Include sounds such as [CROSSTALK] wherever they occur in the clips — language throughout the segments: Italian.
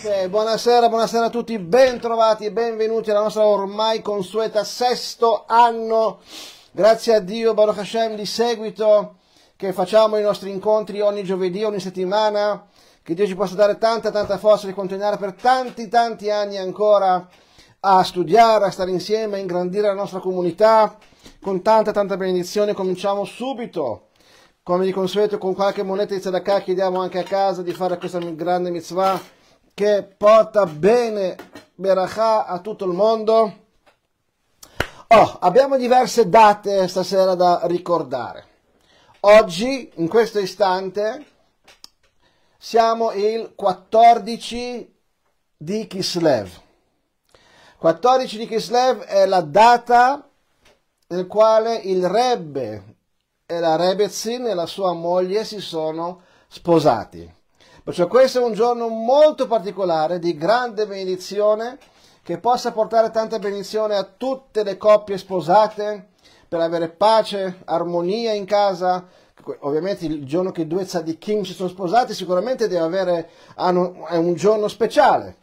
Okay, buonasera, buonasera a tutti, bentrovati e benvenuti alla nostra ormai consueta sesto anno, grazie a Dio, Baruch Hashem, di seguito che facciamo i nostri incontri ogni giovedì, ogni settimana, che Dio ci possa dare tanta, tanta forza di continuare per tanti, tanti anni ancora a studiare, a stare insieme, a ingrandire la nostra comunità, con tanta, tanta benedizione cominciamo subito come di consueto con qualche moneta di tzedakah chiediamo anche a casa di fare questa grande mitzvah che porta bene Berachah a tutto il mondo. Oh, abbiamo diverse date stasera da ricordare. Oggi, in questo istante, siamo il 14 di Kislev. 14 di Kislev è la data nel quale il Rebbe e la Rebetzin e la sua moglie si sono sposati. Perciò questo è un giorno molto particolare, di grande benedizione, che possa portare tanta benedizione a tutte le coppie sposate, per avere pace, armonia in casa. Ovviamente il giorno che due tzadikim si sono sposati sicuramente deve avere, è un giorno speciale.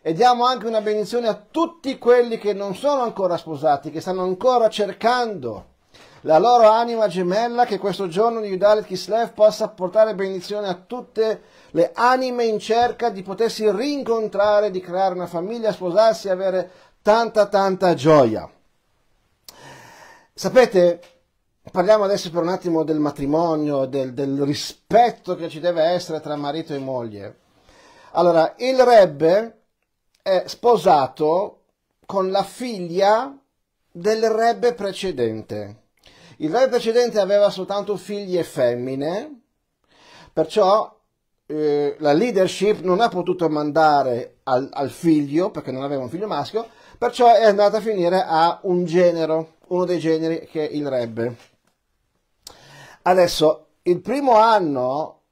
E diamo anche una benedizione a tutti quelli che non sono ancora sposati, che stanno ancora cercando la loro anima gemella, che questo giorno di Yudalet Kislev possa portare benedizione a tutte le anime in cerca di potersi rincontrare, di creare una famiglia, sposarsi e avere tanta tanta gioia. Sapete, parliamo adesso per un attimo del matrimonio, del, del rispetto che ci deve essere tra marito e moglie. Allora, il Rebbe è sposato con la figlia del Rebbe precedente. Il re precedente aveva soltanto figli e femmine, perciò eh, la leadership non ha potuto mandare al, al figlio, perché non aveva un figlio maschio, perciò è andata a finire a un genero, uno dei generi che è il rebbe. Adesso, il primo anno,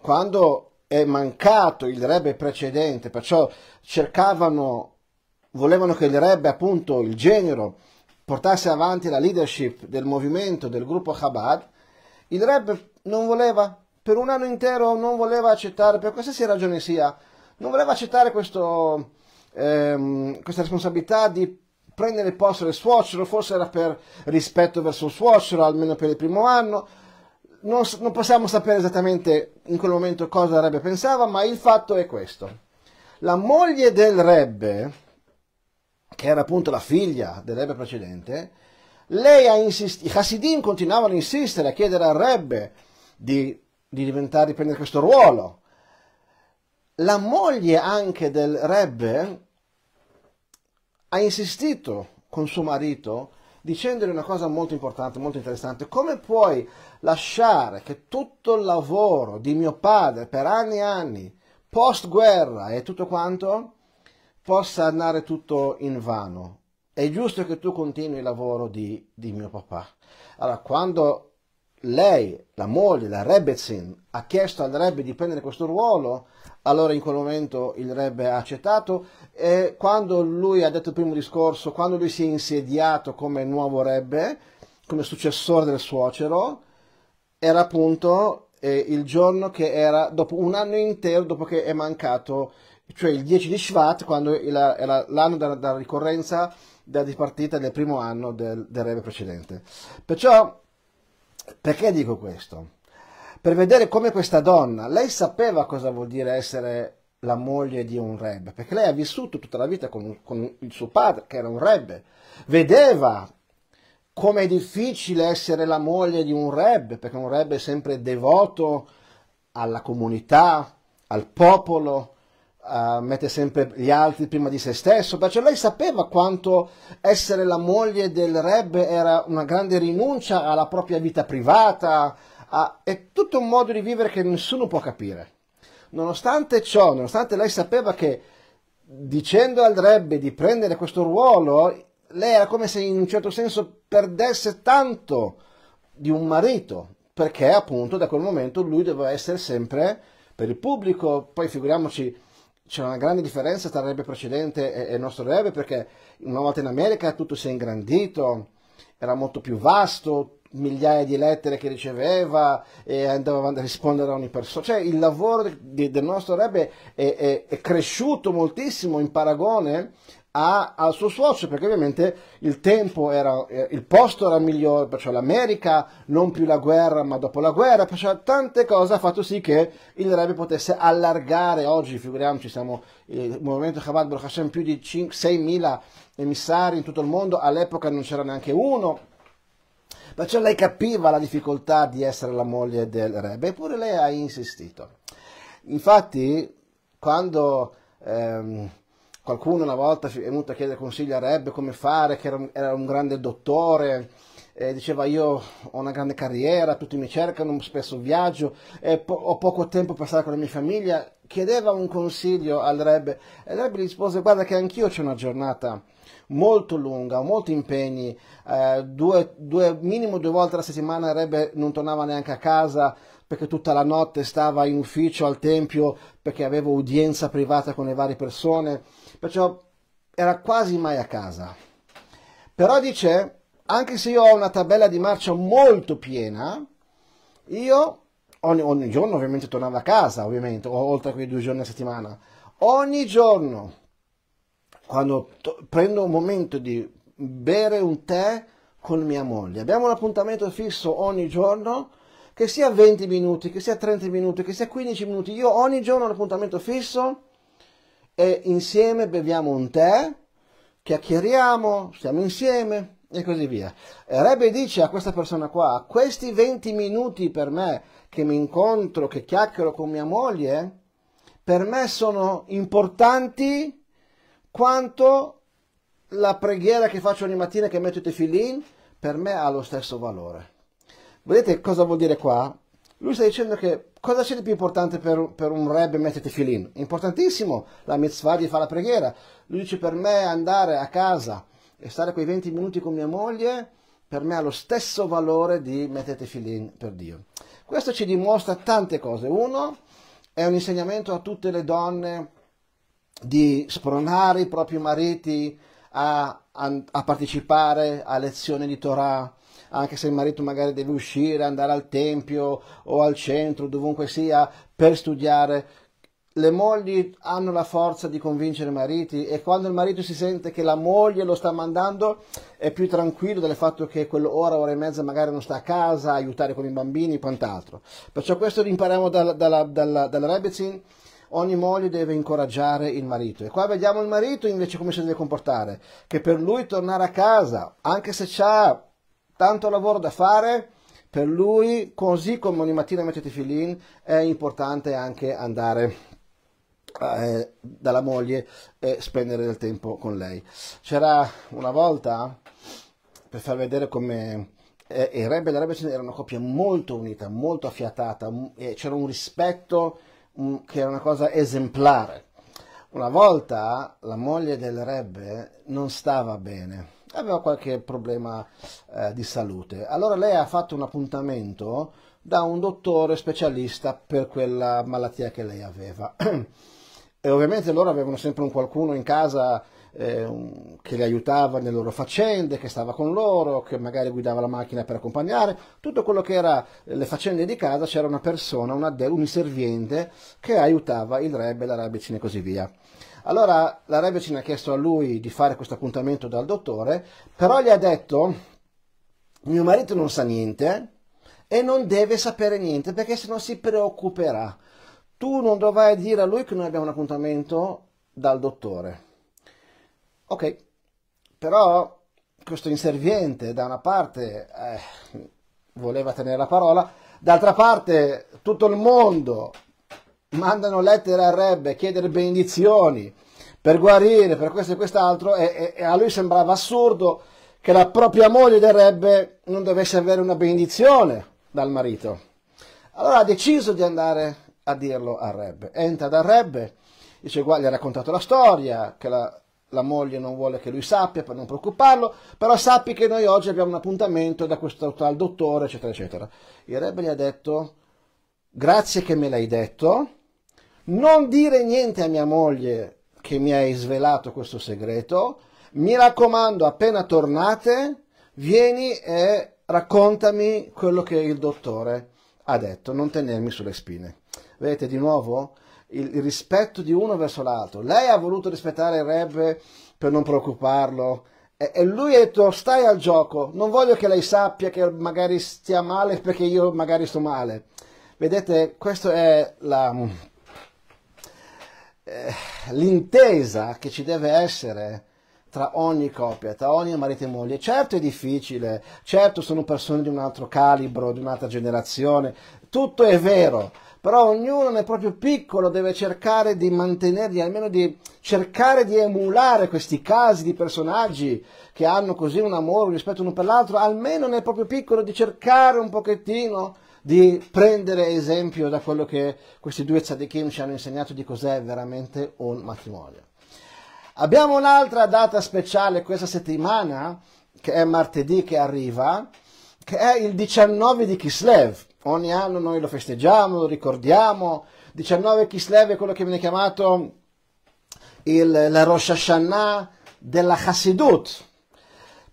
quando è mancato il rebbe precedente, perciò cercavano, volevano che il rebbe, appunto, il genero, portasse avanti la leadership del movimento, del gruppo Chabad, il Rebbe non voleva, per un anno intero non voleva accettare, per qualsiasi ragione sia, non voleva accettare questo, ehm, questa responsabilità di prendere il posto del suocero, forse era per rispetto verso il suocero, almeno per il primo anno. Non, non possiamo sapere esattamente in quel momento cosa il Rebbe pensava, ma il fatto è questo. La moglie del Rebbe, che era appunto la figlia del Rebbe precedente, lei ha insistito, i Hasidim continuavano a insistere, a chiedere al Rebbe di, di, diventare, di prendere questo ruolo. La moglie anche del Rebbe ha insistito con suo marito dicendogli una cosa molto importante, molto interessante. Come puoi lasciare che tutto il lavoro di mio padre per anni e anni, post guerra e tutto quanto, possa andare tutto in vano. È giusto che tu continui il lavoro di, di mio papà. Allora, quando lei, la moglie, la Rebbezin, ha chiesto al Rebbe di prendere questo ruolo, allora in quel momento il Rebbe ha accettato e quando lui ha detto il primo discorso, quando lui si è insediato come nuovo Rebbe, come successore del suocero, era appunto eh, il giorno che era dopo un anno intero dopo che è mancato il cioè il 10 di Shvat, quando era l'anno della, della ricorrenza della dipartita del primo anno del, del Rebbe precedente. Perciò, perché dico questo? Per vedere come questa donna, lei sapeva cosa vuol dire essere la moglie di un Rebbe, perché lei ha vissuto tutta la vita con, con il suo padre, che era un Rebbe, vedeva come è difficile essere la moglie di un Rebbe, perché un Rebbe è sempre devoto alla comunità, al popolo, uh, mette sempre gli altri prima di se stesso, perché lei sapeva quanto essere la moglie del Reb era una grande rinuncia alla propria vita privata, a, è tutto un modo di vivere che nessuno può capire. Nonostante ciò, nonostante lei sapeva che dicendo al Reb di prendere questo ruolo, lei era come se in un certo senso perdesse tanto di un marito, perché appunto da quel momento lui doveva essere sempre per il pubblico, poi figuriamoci c'è una grande differenza tra il Rebbe precedente e, il nostro Rebbe perché una volta in America tutto si è ingrandito, era molto più vasto, migliaia di lettere che riceveva e andava a rispondere a ogni persona. Cioè il lavoro di, del nostro Rebbe è, è, è, cresciuto moltissimo in paragone a, al suo suocero perché ovviamente il tempo era, eh, il posto era migliore, perciò cioè l'America, non più la guerra ma dopo la guerra, perciò cioè tante cose ha fatto sì che il Rebbe potesse allargare oggi, figuriamoci, siamo il movimento Chabad Baruch Hashem più di 6.000 emissari in tutto il mondo, all'epoca non c'era neanche uno, perciò lei capiva la difficoltà di essere la moglie del Rebbe, eppure lei ha insistito. Infatti, quando... Ehm, Qualcuno una volta è venuto a chiedere consigli a Rebbe come fare, che era un, era un grande dottore, eh, diceva io ho una grande carriera, tutti mi cercano, spesso viaggio, eh, po- ho poco tempo per stare con la mia famiglia, chiedeva un consiglio al Rebbe e il Rebbe gli rispose guarda che anch'io ho una giornata molto lunga, ho molti impegni, eh, due, due, minimo due volte alla settimana il Rebbe non tornava neanche a casa perché tutta la notte stava in ufficio al tempio perché avevo udienza privata con le varie persone perciò era quasi mai a casa. Però dice, anche se io ho una tabella di marcia molto piena, io ogni, ogni giorno ovviamente tornavo a casa, ovviamente, oltre a quei due giorni a settimana, ogni giorno, quando prendo un momento di bere un tè con mia moglie, abbiamo un appuntamento fisso ogni giorno, che sia 20 minuti, che sia 30 minuti, che sia 15 minuti, io ogni giorno ho un appuntamento fisso e insieme beviamo un tè, chiacchieriamo, stiamo insieme e così via. E Rebbe dice a questa persona qua, questi 20 minuti per me che mi incontro, che chiacchiero con mia moglie, per me sono importanti quanto la preghiera che faccio ogni mattina che metto i tefillin, per me ha lo stesso valore. Vedete cosa vuol dire qua? Lui sta dicendo che cosa c'è di più importante per, per un rebbe mettere filin? Importantissimo la mitzvah di fare la preghiera. Lui dice per me andare a casa e stare quei 20 minuti con mia moglie per me ha lo stesso valore di mettete filin per Dio. Questo ci dimostra tante cose. Uno, è un insegnamento a tutte le donne di spronare i propri mariti a, a, a partecipare a lezioni di Torah, anche se il marito magari deve uscire, andare al tempio o al centro, dovunque sia, per studiare. Le mogli hanno la forza di convincere i mariti e quando il marito si sente che la moglie lo sta mandando è più tranquillo del fatto che quell'ora, ora e mezza magari non sta a casa, a aiutare con i bambini e quant'altro. Perciò questo rimpariamo dalla, dalla, dalla, dalla Rebetzin ogni moglie deve incoraggiare il marito. E qua vediamo il marito invece come si deve comportare, che per lui tornare a casa, anche se ha tanto lavoro da fare, per lui, così come ogni mattina mettete filin, è importante anche andare eh, dalla moglie e spendere del tempo con lei. C'era una volta, per far vedere come eh, il Rebbe e la Rebbe era una coppia molto unita, molto affiatata, c'era un rispetto che era una cosa esemplare. Una volta la moglie del Rebbe non stava bene aveva qualche problema eh, di salute. Allora lei ha fatto un appuntamento da un dottore specialista per quella malattia che lei aveva. [CLEARS THROAT] e ovviamente loro avevano sempre un qualcuno in casa eh, un, che li aiutava nelle loro faccende, che stava con loro, che magari guidava la macchina per accompagnare, tutto quello che era le faccende di casa c'era una persona, una un inserviente che aiutava il re, la rabbia e così via. Allora la Rebecin ha chiesto a lui di fare questo appuntamento dal dottore, però gli ha detto mio marito non sa niente e non deve sapere niente perché se no si preoccuperà. Tu non dovrai dire a lui che noi abbiamo un appuntamento dal dottore. Ok, però questo inserviente da una parte eh, voleva tenere la parola, d'altra parte tutto il mondo mandano lettere al Rebbe, a chiedere benedizioni per guarire, per questo e quest'altro, e, e, a lui sembrava assurdo che la propria moglie del Rebbe non dovesse avere una benedizione dal marito. Allora ha deciso di andare a dirlo al Rebbe. Entra dal Rebbe, dice, guarda, gli ha raccontato la storia, che la, la moglie non vuole che lui sappia per non preoccuparlo, però sappi che noi oggi abbiamo un appuntamento da questo tal dottore, eccetera, eccetera. Il Rebbe gli ha detto, grazie che me l'hai detto, non dire niente a mia moglie che mi hai svelato questo segreto, mi raccomando, appena tornate, vieni e raccontami quello che il dottore ha detto, non tenermi sulle spine. Vedete di nuovo il, rispetto di uno verso l'altro. Lei ha voluto rispettare il Rebbe per non preoccuparlo e, e lui ha detto stai al gioco, non voglio che lei sappia che magari stia male perché io magari sto male. Vedete, questa è la eh, l'intesa che ci deve essere tra ogni coppia, tra ogni marito e moglie. Certo è difficile, certo sono persone di un altro calibro, di un'altra generazione, tutto è vero, però ognuno nel proprio piccolo deve cercare di mantenerli, almeno di cercare di emulare questi casi di personaggi che hanno così un amore, un rispetto uno per l'altro, almeno nel proprio piccolo di cercare un pochettino di prendere esempio da quello che questi due tzadikim ci hanno insegnato di cos'è veramente un matrimonio. Abbiamo un'altra data speciale questa settimana, che è martedì che arriva, che è il 19 di Kislev. Ogni anno noi lo festeggiamo, lo ricordiamo. 19 Kislev è quello che viene chiamato il, la Rosh Hashanah della Hasidut.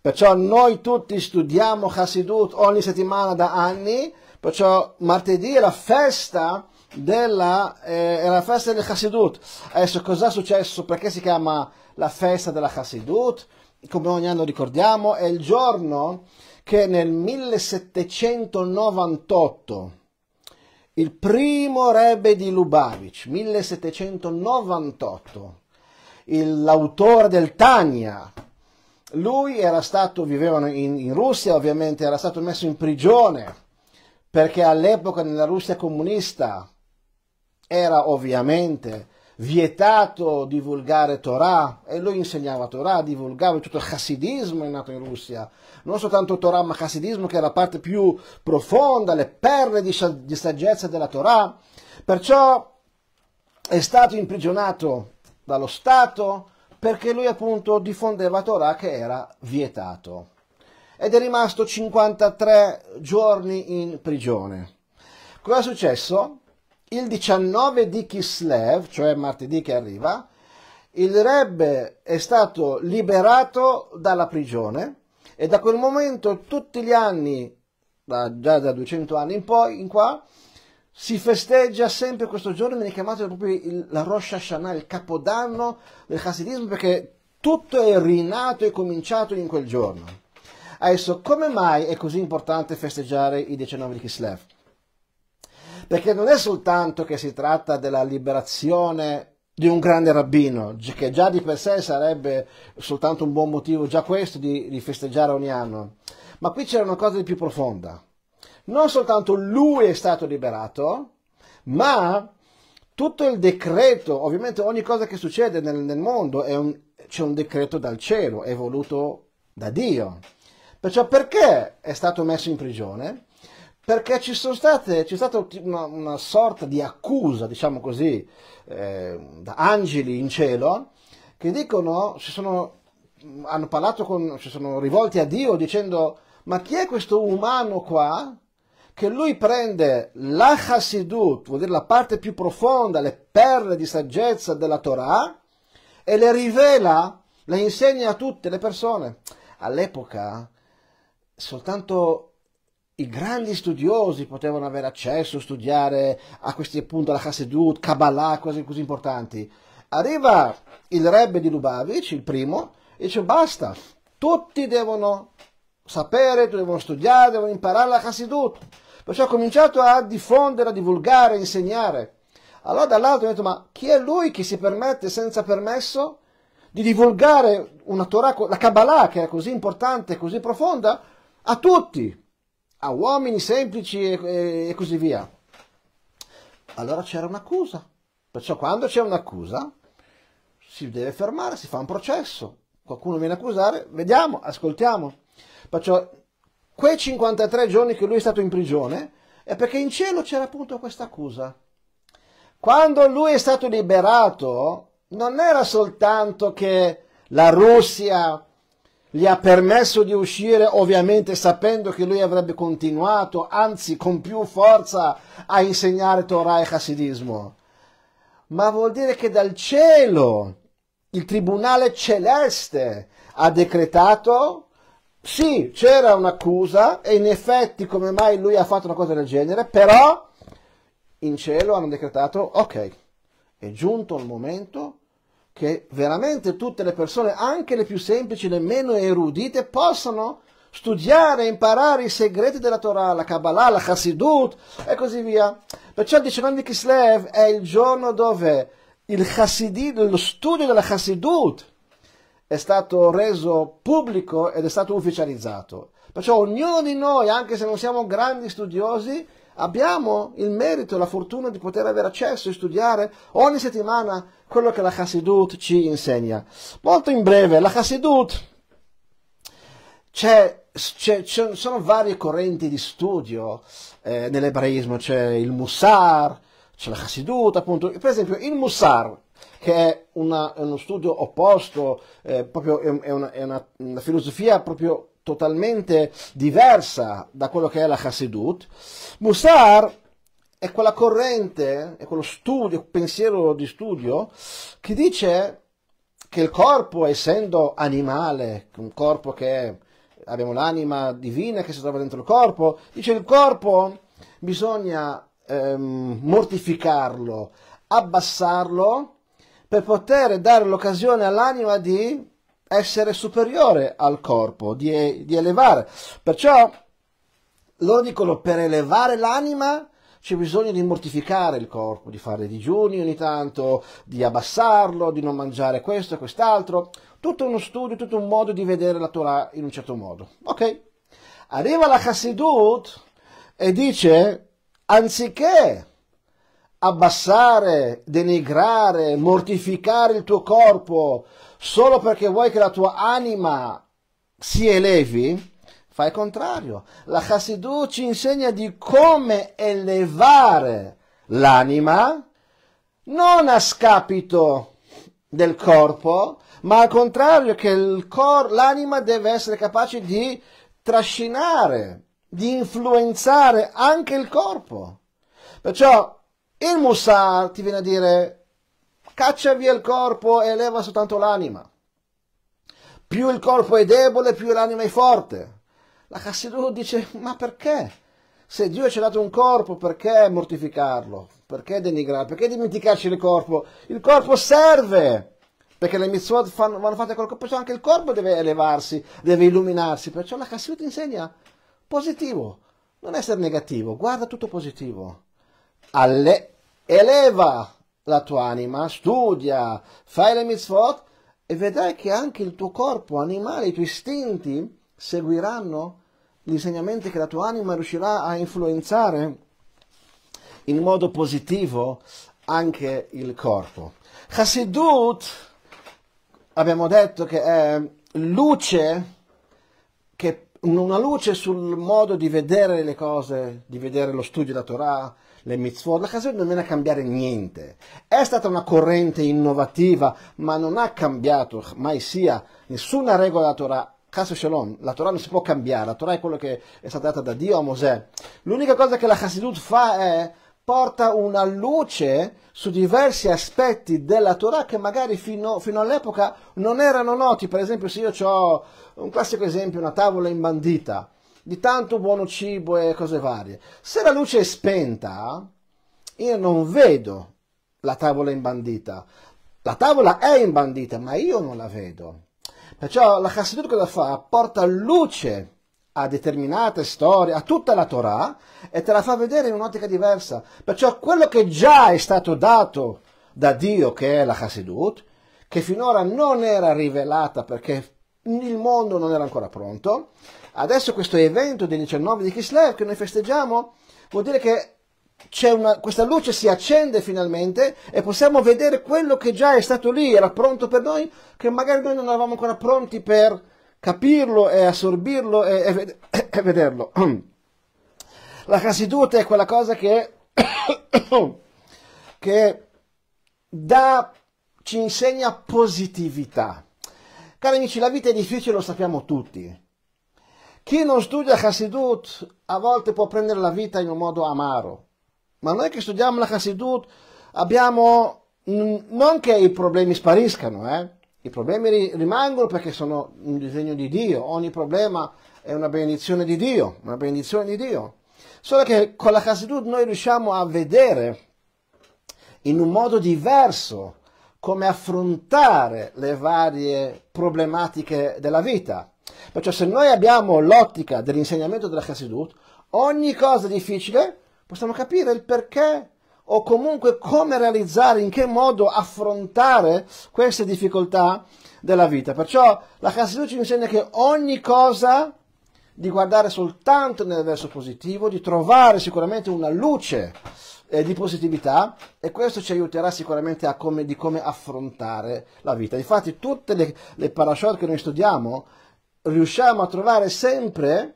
Perciò noi tutti studiamo Hasidut ogni settimana da anni Perciò martedì è la festa della eh, è la festa del Hasidut. Adesso cos'è successo? Perché si chiama la festa della Hasidut? Come ogni anno ricordiamo, è il giorno che nel 1798 il primo rebbe di Lubavitch, 1798, l'autore del Tania, lui era stato, vivevano in, in Russia ovviamente, era stato messo in prigione perché all'epoca nella Russia comunista era ovviamente vietato divulgare Torah e lui insegnava Torah, divulgava tutto il chassidismo è nato in Russia, non soltanto Torah ma chassidismo che è la parte più profonda, le perle di, di saggezza della Torah, perciò è stato imprigionato dallo Stato perché lui appunto diffondeva Torah che era vietato ed è rimasto 53 giorni in prigione. Cosa è successo? Il 19 di Kislev, cioè martedì che arriva, il Rebbe è stato liberato dalla prigione e da quel momento tutti gli anni, da, già da 200 anni in poi, in qua, si festeggia sempre questo giorno, viene chiamato proprio il, la Rosh Hashanah, il capodanno del Hasidismo, perché tutto è rinato e cominciato in quel giorno. Adesso, come mai è così importante festeggiare i 19 di Kislev? Perché non è soltanto che si tratta della liberazione di un grande rabbino, che già di per sé sarebbe soltanto un buon motivo, già questo, di, di festeggiare ogni anno. Ma qui c'era una cosa di più profonda. Non soltanto lui è stato liberato, ma tutto il decreto, ovviamente ogni cosa che succede nel, nel mondo un, c'è un decreto dal cielo, è voluto da Dio. Perciò perché è stato messo in prigione? Perché ci state, c'è stata una, una, sorta di accusa, diciamo così, eh, da angeli in cielo, che dicono, si sono, hanno parlato con, si sono rivolti a Dio dicendo, ma chi è questo umano qua che lui prende la Hasidut, vuol dire la parte più profonda, le perle di saggezza della Torah, e le rivela, le insegna a tutte le persone. All'epoca soltanto i grandi studiosi potevano avere accesso, studiare a questi appunto la Hasidut, Kabbalah, cose così importanti. Arriva il Rebbe di Lubavitch, il primo, e dice basta, tutti devono sapere, devono studiare, devono imparare la Hasidut. Perciò ha cominciato a diffondere, a divulgare, a insegnare. Allora dall'altro ha detto, ma chi è lui che si permette senza permesso di divulgare una Torah, la Kabbalah che era così importante, così profonda, a tutti, a uomini semplici e, e così via. Allora c'era un'accusa, perciò quando c'è un'accusa si deve fermare, si fa un processo, qualcuno viene a accusare, vediamo, ascoltiamo. Perciò quei 53 giorni che lui è stato in prigione è perché in cielo c'era appunto questa accusa. Quando lui è stato liberato non era soltanto che la Russia gli ha permesso di uscire ovviamente sapendo che lui avrebbe continuato, anzi con più forza, a insegnare Torah e Hasidismo. Ma vuol dire che dal cielo il tribunale celeste ha decretato, sì, c'era un'accusa e in effetti come mai lui ha fatto una cosa del genere, però in cielo hanno decretato, ok, è giunto il momento che veramente tutte le persone, anche le più semplici, le meno erudite, possano studiare, imparare i segreti della Torah, la Kabbalah, la Hasidut e così via. Perciò il 19 di Kislev è il giorno dove il Hasidid, lo studio della Hasidut è stato reso pubblico ed è stato ufficializzato. Perciò ognuno di noi, anche se non siamo grandi studiosi, abbiamo il merito e la fortuna di poter avere accesso e studiare ogni settimana quello che la Hasidut ci insegna. Molto in breve, la Hasidut c'è c'è, c'è, sono varie correnti di studio eh, nell'ebraismo, c'è il Mussar, c'è la Hasidut, appunto. Per esempio, il Mussar, che è una, uno studio opposto, eh, proprio, è, una, è una, una filosofia proprio totalmente diversa da quello che è la Hasidut, Musar è quella corrente, è quello studio, pensiero di studio che dice che il corpo, essendo animale, un corpo che abbiamo l'anima divina che si trova dentro il corpo, dice che il corpo bisogna ehm, mortificarlo, abbassarlo per poter dare l'occasione all'anima di essere superiore al corpo, di, di elevare. Perciò loro dicono per elevare l'anima c'è bisogno di mortificare il corpo, di fare digiuni ogni tanto, di abbassarlo, di non mangiare questo e quest'altro. Tutto uno studio, tutto un modo di vedere la Torah in un certo modo. Ok? Arriva la Hasidut e dice, anziché abbassare, denigrare, mortificare il tuo corpo solo perché vuoi che la tua anima si elevi, fai il contrario. La Hasidù ci insegna di come elevare l'anima non a scapito del corpo, ma al contrario che cor- l'anima deve essere capace di trascinare, di influenzare anche il corpo. Perciò il Mussar ti viene a dire caccia via il corpo e eleva soltanto l'anima. Più il corpo è debole, più l'anima è forte. La Hassidut dice ma perché? Se Dio ci ha dato un corpo, perché mortificarlo? Perché denigrarlo? Perché dimenticarci il corpo? Il corpo serve! Perché le mitzvot fanno, vanno fatte col corpo, perciò cioè anche il corpo deve elevarsi, deve illuminarsi. Perciò la ti insegna positivo, non essere negativo, guarda tutto positivo alle, eleva la tua anima, studia, fai le mitzvot e vedrai che anche il tuo corpo animale, i tuoi istinti seguiranno gli insegnamenti che la tua anima riuscirà a influenzare in modo positivo anche il corpo. Hasidut abbiamo detto che è luce, che una luce sul modo di vedere le cose, di vedere lo studio della Torah, le mitzvot, la Chassidut non viene a cambiare niente. È stata una corrente innovativa, ma non ha cambiato mai sia nessuna regola della Torah. Caso Shalom, la Torah non si può cambiare, la Torah è quello che è stata data da Dio a Mosè. L'unica cosa che la Chassidut fa è porta una luce su diversi aspetti della Torah che magari fino, fino all'epoca non erano noti. Per esempio, se io ho un classico esempio, una tavola imbandita di tanto buono cibo e cose varie. Se la luce è spenta, io non vedo la tavola imbandita. La tavola è imbandita, ma io non la vedo. Perciò la Chassidut cosa fa? Porta luce a determinate storie, a tutta la Torah, e te la fa vedere in un'ottica diversa. Perciò quello che già è stato dato da Dio, che è la Chassidut, che finora non era rivelata perché il mondo non era ancora pronto, Adesso questo evento del 19 di Kislev che noi festeggiamo vuol dire che una, questa luce si accende finalmente e possiamo vedere quello che già è stato lì, era pronto per noi, che magari noi non eravamo ancora pronti per capirlo e assorbirlo e, e, [COUGHS] e vederlo. La Hasidut è quella cosa che, [COUGHS] che dà, ci insegna positività. Cari amici, la vita è difficile, lo sappiamo tutti chi non studia Hasidut a volte può prendere la vita in un modo amaro, ma noi che studiamo la Hasidut abbiamo, non che i problemi spariscano, eh? i problemi rimangono perché sono un disegno di Dio, ogni problema è una benedizione di Dio, una benedizione di Dio. Solo che con la Hasidut noi riusciamo a vedere in un modo diverso come affrontare le varie problematiche della vita. Perciò se noi abbiamo l'ottica dell'insegnamento della Chassidut, ogni cosa difficile possiamo capire il perché o comunque come realizzare, in che modo affrontare queste difficoltà della vita. Perciò la Chassidut ci insegna che ogni cosa di guardare soltanto nel verso positivo, di trovare sicuramente una luce eh, di positività e questo ci aiuterà sicuramente a come, di come affrontare la vita. Infatti tutte le, le parashot che noi studiamo riusciamo a trovare sempre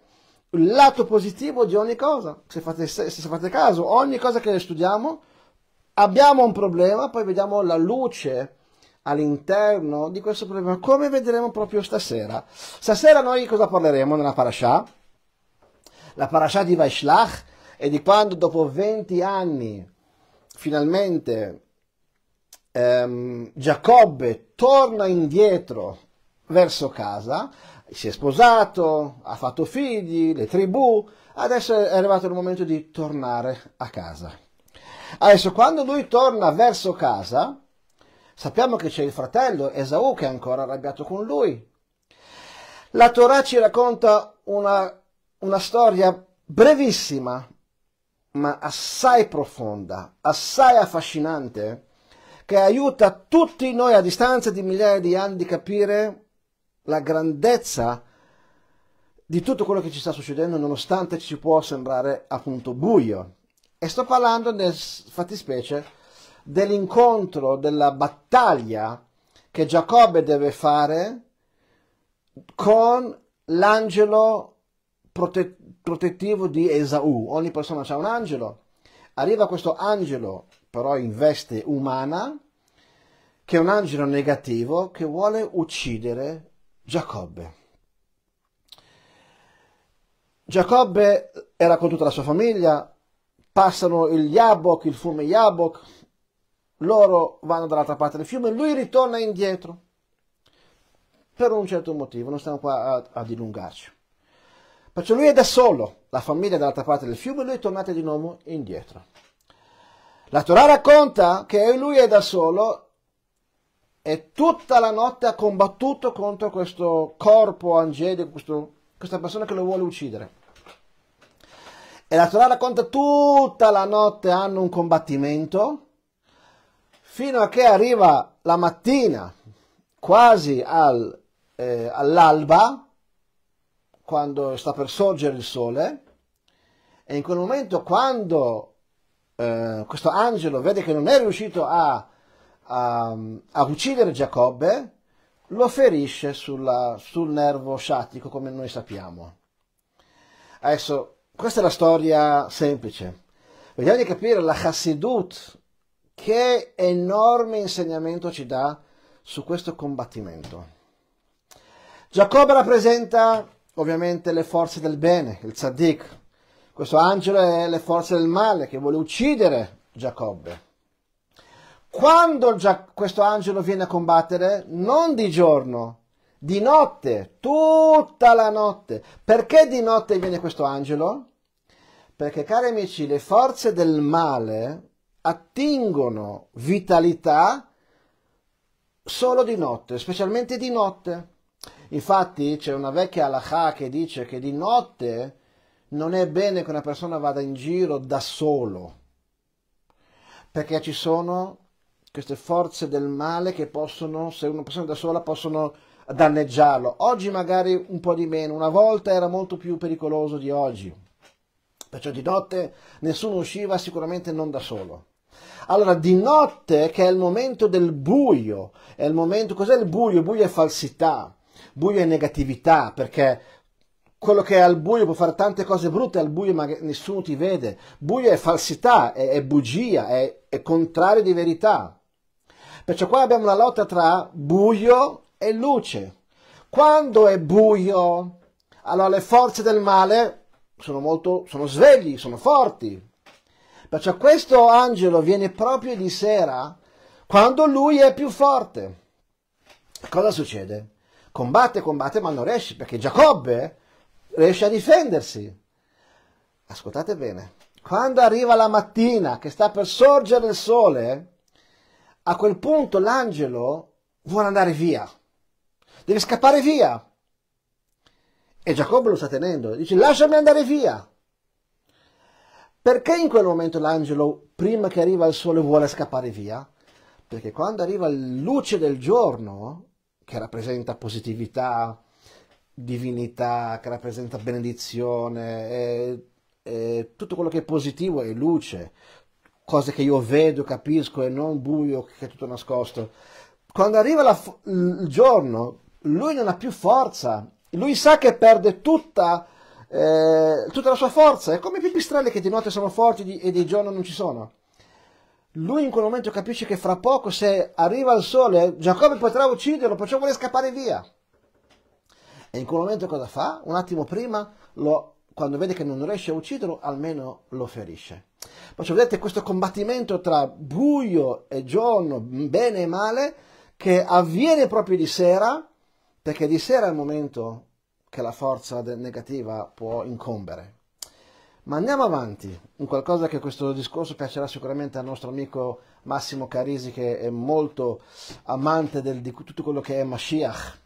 il lato positivo di ogni cosa. Se fate, se, se fate caso, ogni cosa che studiamo, abbiamo un problema, poi vediamo la luce all'interno di questo problema, come vedremo proprio stasera. Stasera noi cosa parleremo nella parasha? La parasha di Vaishlach e di quando dopo 20 anni finalmente ehm, Giacobbe torna indietro verso casa si è sposato, ha fatto figli, le tribù, adesso è arrivato il momento di tornare a casa. Adesso quando lui torna verso casa, sappiamo che c'è il fratello Esau che è ancora arrabbiato con lui. La Torah ci racconta una, una storia brevissima, ma assai profonda, assai affascinante, che aiuta tutti noi a distanza di migliaia di anni di capire la grandezza di tutto quello che ci sta succedendo nonostante ci può sembrare appunto buio. E sto parlando nel fattispecie dell'incontro, della battaglia che Giacobbe deve fare con l'angelo prote- protettivo di Esau. Ogni persona ha un angelo. Arriva questo angelo però in veste umana, che è un angelo negativo che vuole uccidere Giacobbe. Giacobbe era con tutta la sua famiglia, passano il Yabok, il fiume Yabok, loro vanno dall'altra parte del fiume, lui ritorna indietro per un certo motivo, non stiamo qua a, a dilungarci. Perciò lui è da solo, la famiglia è dall'altra parte del fiume, lui è tornato di nuovo indietro. La Torah racconta che lui è da solo e tutta la notte ha combattuto contro questo corpo angelico, questo, questa persona che lo vuole uccidere. E la Torah racconta tutta la notte hanno un combattimento fino a che arriva la mattina, quasi al, eh, all'alba, quando sta per sorgere il sole, e in quel momento quando eh, questo angelo vede che non è riuscito a a, a uccidere Giacobbe, lo ferisce sulla, sul nervo sciatico, come noi sappiamo. Adesso, questa è la storia semplice. Vediamo di capire la Chassidut, che enorme insegnamento ci dà su questo combattimento. Giacobbe rappresenta ovviamente le forze del bene, il tzaddik. Questo angelo è le forze del male che vuole uccidere Giacobbe. Quando già questo angelo viene a combattere? Non di giorno, di notte, tutta la notte. Perché di notte viene questo angelo? Perché, cari amici, le forze del male attingono vitalità solo di notte, specialmente di notte. Infatti c'è una vecchia halakha che dice che di notte non è bene che una persona vada in giro da solo, perché ci sono queste forze del male che possono, se una persona è da sola, possono danneggiarlo. Oggi magari un po' di meno, una volta era molto più pericoloso di oggi. Perciò di notte nessuno usciva, sicuramente non da solo. Allora, di notte, che è il momento del buio, è il momento, cos'è il buio? Il buio è falsità, buio è negatività, perché quello che è al buio può fare tante cose brutte, al buio ma nessuno ti vede. Buio è falsità, è, è bugia, è, è contrario di verità. Perciò qua abbiamo una lotta tra buio e luce. Quando è buio, allora le forze del male sono molto, sono svegli, sono forti. Perciò questo angelo viene proprio di sera, quando lui è più forte. Cosa succede? Combatte, combatte, ma non riesce, perché Giacobbe riesce a difendersi. Ascoltate bene, quando arriva la mattina che sta per sorgere il sole, a quel punto l'angelo vuole andare via, deve scappare via. E Giacobbe lo sta tenendo, dice lasciami andare via. Perché in quel momento l'angelo, prima che arriva il sole, vuole scappare via? Perché quando arriva la luce del giorno, che rappresenta positività, divinità, che rappresenta benedizione, è, eh, è eh, tutto quello che è positivo è luce, cose che io vedo, capisco e non buio che è tutto nascosto. Quando arriva il giorno, lui non ha più forza, lui sa che perde tutta, eh, tutta la sua forza, è come i pipistrelli che di notte sono forti e di giorno non ci sono. Lui in quel momento capisce che fra poco, se arriva il sole, Giacobbe potrà ucciderlo, perciò vuole scappare via. E in quel momento cosa fa? Un attimo prima lo quando vede che non riesce a ucciderlo, almeno lo ferisce. Perciò vedete questo combattimento tra buio e giorno, bene e male, che avviene proprio di sera, perché di sera è il momento che la forza negativa può incombere. Ma andiamo avanti, un qualcosa che questo discorso piacerà sicuramente al nostro amico Massimo Carisi, che è molto amante del, di tutto quello che è Mashiach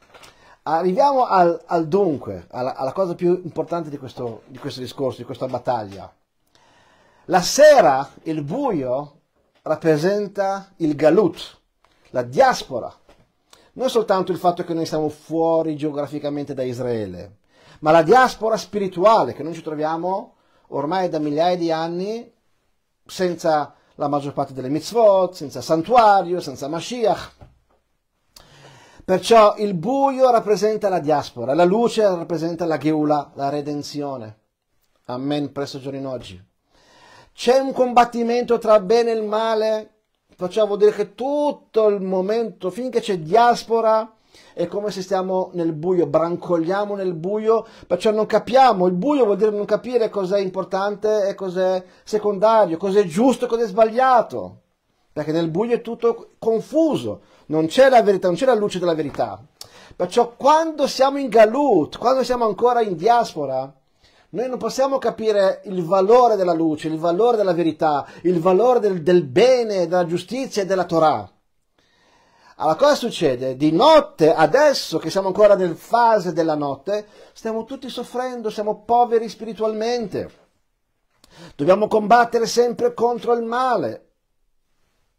Arriviamo al, al dunque, alla, alla, cosa più importante di questo, di questo discorso, di questa battaglia. La sera, il buio, rappresenta il galut, la diaspora. Non soltanto il fatto che noi siamo fuori geograficamente da Israele, ma la diaspora spirituale che noi ci troviamo ormai da migliaia di anni senza la maggior parte delle mitzvot, senza santuario, senza Mashiach. Perciò il buio rappresenta la diaspora, la luce rappresenta la Gheula, la redenzione. Amen, presto giorni in oggi. C'è un combattimento tra bene e il male, perciò vuol dire che tutto il momento, finché c'è diaspora, è come se stiamo nel buio, brancoliamo nel buio, perciò non capiamo. Il buio vuol dire non capire cos'è importante e cos'è secondario, cos'è giusto e cos'è sbagliato perché nel buio è tutto confuso, non c'è la verità, non c'è la luce della verità. Perciò quando siamo in Galut, quando siamo ancora in diaspora, noi non possiamo capire il valore della luce, il valore della verità, il valore del, del bene, della giustizia e della Torah. Allora cosa succede? Di notte, adesso che siamo ancora nel fase della notte, stiamo tutti soffrendo, siamo poveri spiritualmente. Dobbiamo combattere sempre contro il male,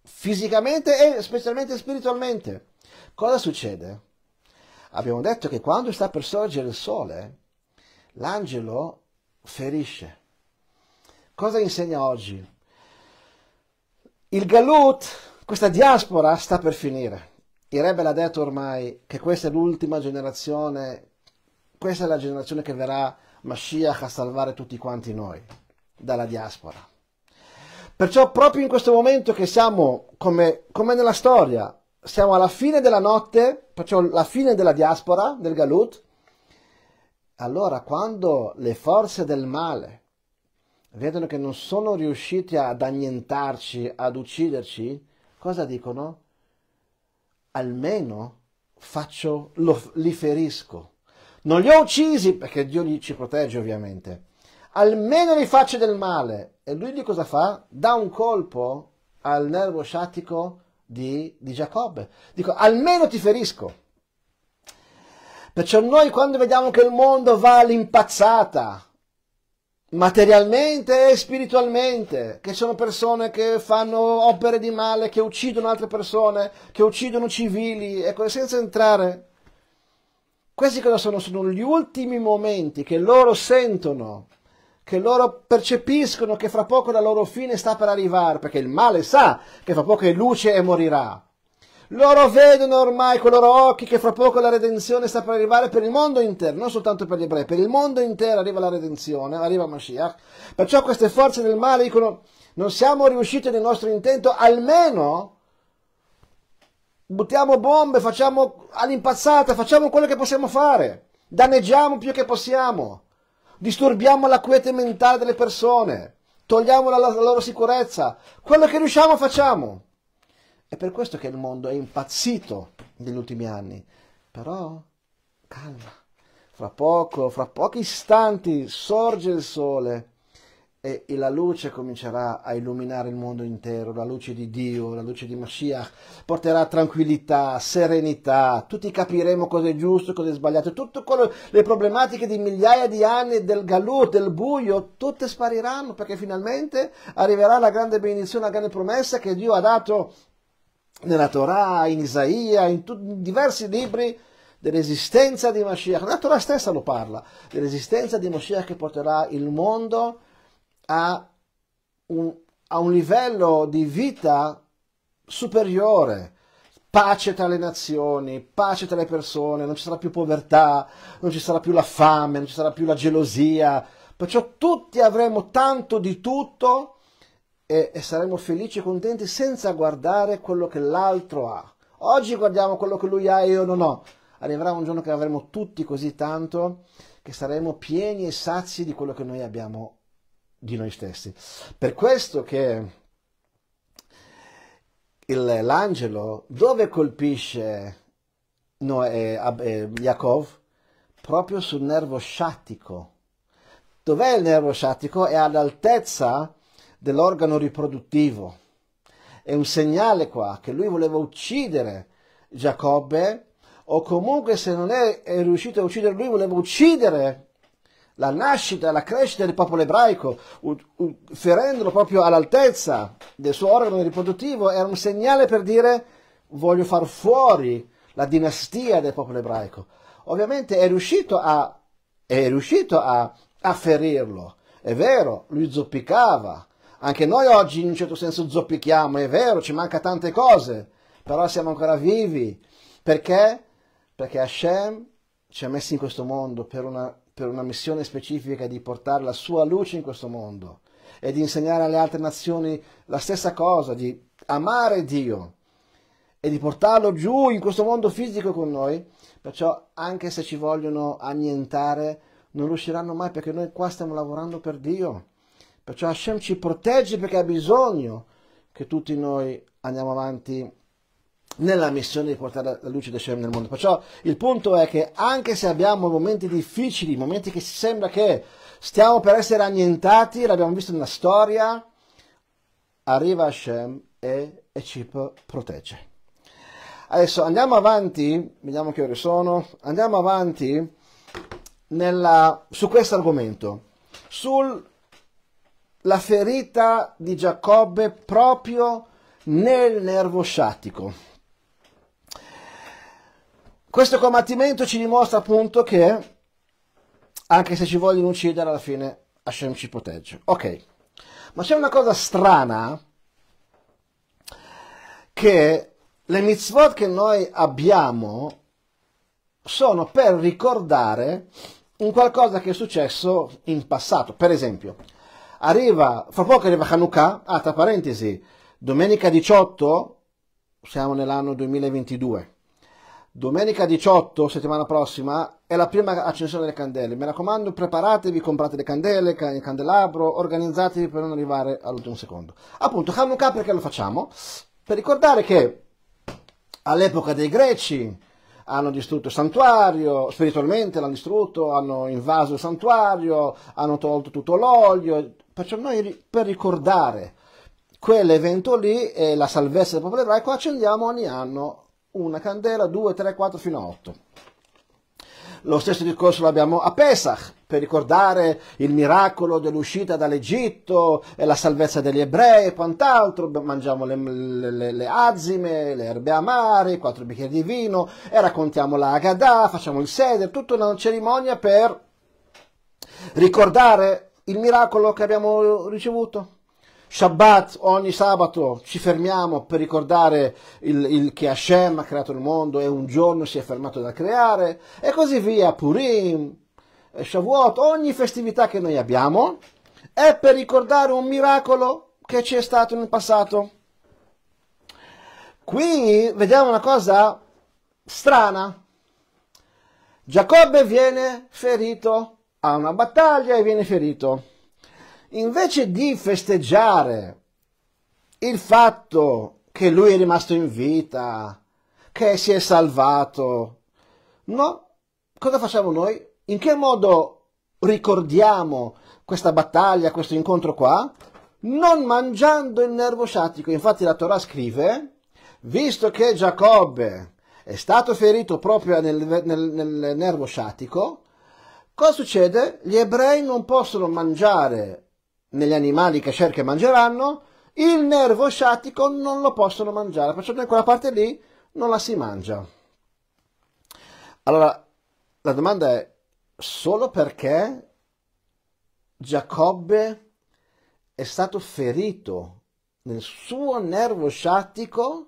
fisicamente e specialmente spiritualmente. Cosa succede? Abbiamo detto che quando sta per sorgere il sole, l'angelo ferisce. Cosa insegna oggi? Il Galut, questa diaspora, sta per finire. Il Rebbe l'ha detto ormai che questa è l'ultima generazione, questa è la generazione che verrà Mashiach a salvare tutti quanti noi dalla diaspora. Perciò proprio in questo momento che siamo, come, come nella storia, siamo alla fine della notte, perciò la fine della diaspora, del Galut, allora quando le forze del male vedono che non sono riusciti ad annientarci, ad ucciderci, cosa dicono? Almeno faccio, lo, li ferisco. Non li ho uccisi perché Dio li, ci protegge ovviamente. Almeno li faccio del male, e lui lì cosa fa? Dà un colpo al nervo sciatico di, di Giacobbe. Dico, almeno ti ferisco. Perciò noi quando vediamo che il mondo va all'impazzata, materialmente e spiritualmente, che sono persone che fanno opere di male, che uccidono altre persone, che uccidono civili, ecco, senza entrare. Questi cosa sono? Sono gli ultimi momenti che loro sentono che loro percepiscono che fra poco la loro fine sta per arrivare, perché il male sa che fra poco è luce e morirà. Loro vedono ormai con i loro occhi che fra poco la redenzione sta per arrivare per il mondo intero, non soltanto per gli ebrei, per il mondo intero arriva la redenzione, arriva Mashiach. Perciò queste forze del male dicono non siamo riusciti nel nostro intento, almeno buttiamo bombe, facciamo all'impazzata, facciamo quello che possiamo fare, danneggiamo più che possiamo disturbiamo la quiete mentale delle persone, togliamo la, la loro sicurezza, quello che riusciamo facciamo. È per questo che il mondo è impazzito negli ultimi anni. Però, calma, fra poco, fra pochi istanti sorge il sole e, e, la luce comincerà a illuminare il mondo intero, la luce di Dio, la luce di Mashiach, porterà tranquillità, serenità, tutti capiremo cosa è giusto, cosa è sbagliato, tutte le problematiche di migliaia di anni del galut, del buio, tutte spariranno perché finalmente arriverà la grande benedizione, la grande promessa che Dio ha dato nella Torah, in Isaia, in, tut- in diversi libri dell'esistenza di Mashiach, la Torah stessa lo parla, dell'esistenza di Mashiach che porterà il mondo a un, a un livello di vita superiore pace tra le nazioni, pace tra le persone, non ci sarà più povertà, non ci sarà più la fame, non ci sarà più la gelosia, perciò tutti avremo tanto di tutto e, e saremo felici e contenti senza guardare quello che l'altro ha. Oggi guardiamo quello che lui ha e io non ho. Arriverà un giorno che avremo tutti così tanto che saremo pieni e sazi di quello che noi abbiamo di noi stessi. Per questo che il, l'angelo dove colpisce Noè, eh, Jacob? Eh, Proprio sul nervo sciatico. Dov'è il nervo sciatico? È all'altezza dell'organo riproduttivo. È un segnale qua che lui voleva uccidere Giacobbe o comunque se non è, è riuscito a uccidere lui voleva uccidere la nascita, la crescita del popolo ebraico, ferendolo proprio all'altezza del suo organo riproduttivo, era un segnale per dire voglio far fuori la dinastia del popolo ebraico. Ovviamente è riuscito a, è riuscito a, a ferirlo, è vero, lui zoppicava, anche noi oggi in un certo senso zoppichiamo, è vero, ci manca tante cose, però siamo ancora vivi, perché? Perché Hashem ci ha messi in questo mondo per una per una missione specifica di portare la sua luce in questo mondo e di insegnare alle altre nazioni la stessa cosa, di amare Dio e di portarlo giù in questo mondo fisico con noi, perciò anche se ci vogliono annientare non riusciranno mai perché noi qua stiamo lavorando per Dio. Perciò Hashem ci protegge perché ha bisogno che tutti noi andiamo avanti nella missione di portare la luce del Shem nel mondo. Perciò il punto è che anche se abbiamo momenti difficili, momenti che sembra che stiamo per essere annientati, l'abbiamo visto nella storia, arriva Hashem e, e ci protegge. Adesso andiamo avanti, vediamo che ore sono, andiamo avanti nella, su questo argomento, sulla ferita di Giacobbe proprio nel nervo sciatico. Questo combattimento ci dimostra appunto che anche se ci vogliono uccidere alla fine Hashem ci protegge. Ok, ma c'è una cosa strana che le mitzvot che noi abbiamo sono per ricordare un qualcosa che è successo in passato. Per esempio, arriva, fra poco arriva Hanukkah, ah, tra parentesi, domenica 18, siamo nell'anno 2022, Domenica 18, settimana prossima, è la prima accensione delle candele. Mi raccomando, preparatevi, comprate le candele, il candelabro, organizzatevi per non arrivare all'ultimo secondo. Appunto, Hanukkah perché lo facciamo? Per ricordare che all'epoca dei greci hanno distrutto il santuario, spiritualmente l'hanno distrutto, hanno invaso il santuario, hanno tolto tutto l'olio. Perciò noi, per ricordare quell'evento lì e la salvezza del popolo ebraico, accendiamo ogni anno una candela, 2, 3, 4 fino a 8. Lo stesso discorso l'abbiamo a Pesach per ricordare il miracolo dell'uscita dall'Egitto e la salvezza degli ebrei e quant'altro. Mangiamo le, le, le, azime, le erbe amare, quattro bicchieri di vino e raccontiamo la Haggadah, facciamo il seder, tutta una cerimonia per ricordare il miracolo che abbiamo ricevuto. Shabbat, ogni sabato ci fermiamo per ricordare il, il, che Hashem ha creato il mondo e un giorno si è fermato da creare e così via, Purim, eh, Shavuot, ogni festività che noi abbiamo è per ricordare un miracolo che ci è stato nel passato. Qui vediamo una cosa strana. Giacobbe viene ferito, ha una battaglia e viene ferito invece di festeggiare il fatto che lui è rimasto in vita, che si è salvato, no? Cosa facciamo noi? In che modo ricordiamo questa battaglia, questo incontro qua? Non mangiando il nervo sciatico. Infatti la Torah scrive, visto che Giacobbe è stato ferito proprio nel, nel, nel nervo sciatico, cosa succede? Gli ebrei non possono mangiare negli animali che cerca e mangeranno, il nervo sciatico non lo possono mangiare, perciò in quella parte lì non la si mangia. Allora, la domanda è, solo perché Giacobbe è stato ferito nel suo nervo sciatico,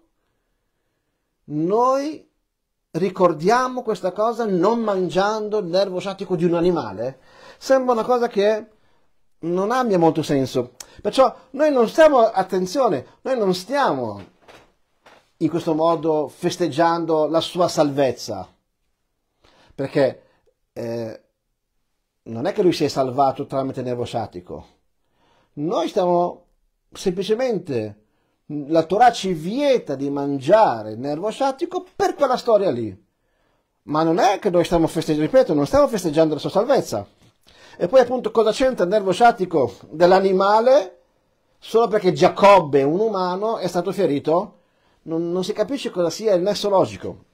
noi ricordiamo questa cosa non mangiando il nervo sciatico di un animale? Sembra una cosa che non abbia molto senso. Perciò noi non stiamo, attenzione, noi non stiamo in questo modo festeggiando la sua salvezza, perché eh, non è che lui si è salvato tramite nervo sciatico, noi stiamo semplicemente, la Torah ci vieta di mangiare nervo sciatico per quella storia lì, ma non è che noi stiamo festeggiando, ripeto, non stiamo festeggiando la sua salvezza. E poi appunto cosa c'entra il nervo sciatico dell'animale solo perché Giacobbe, un umano, è stato ferito? Non, non si capisce cosa sia il nesso logico.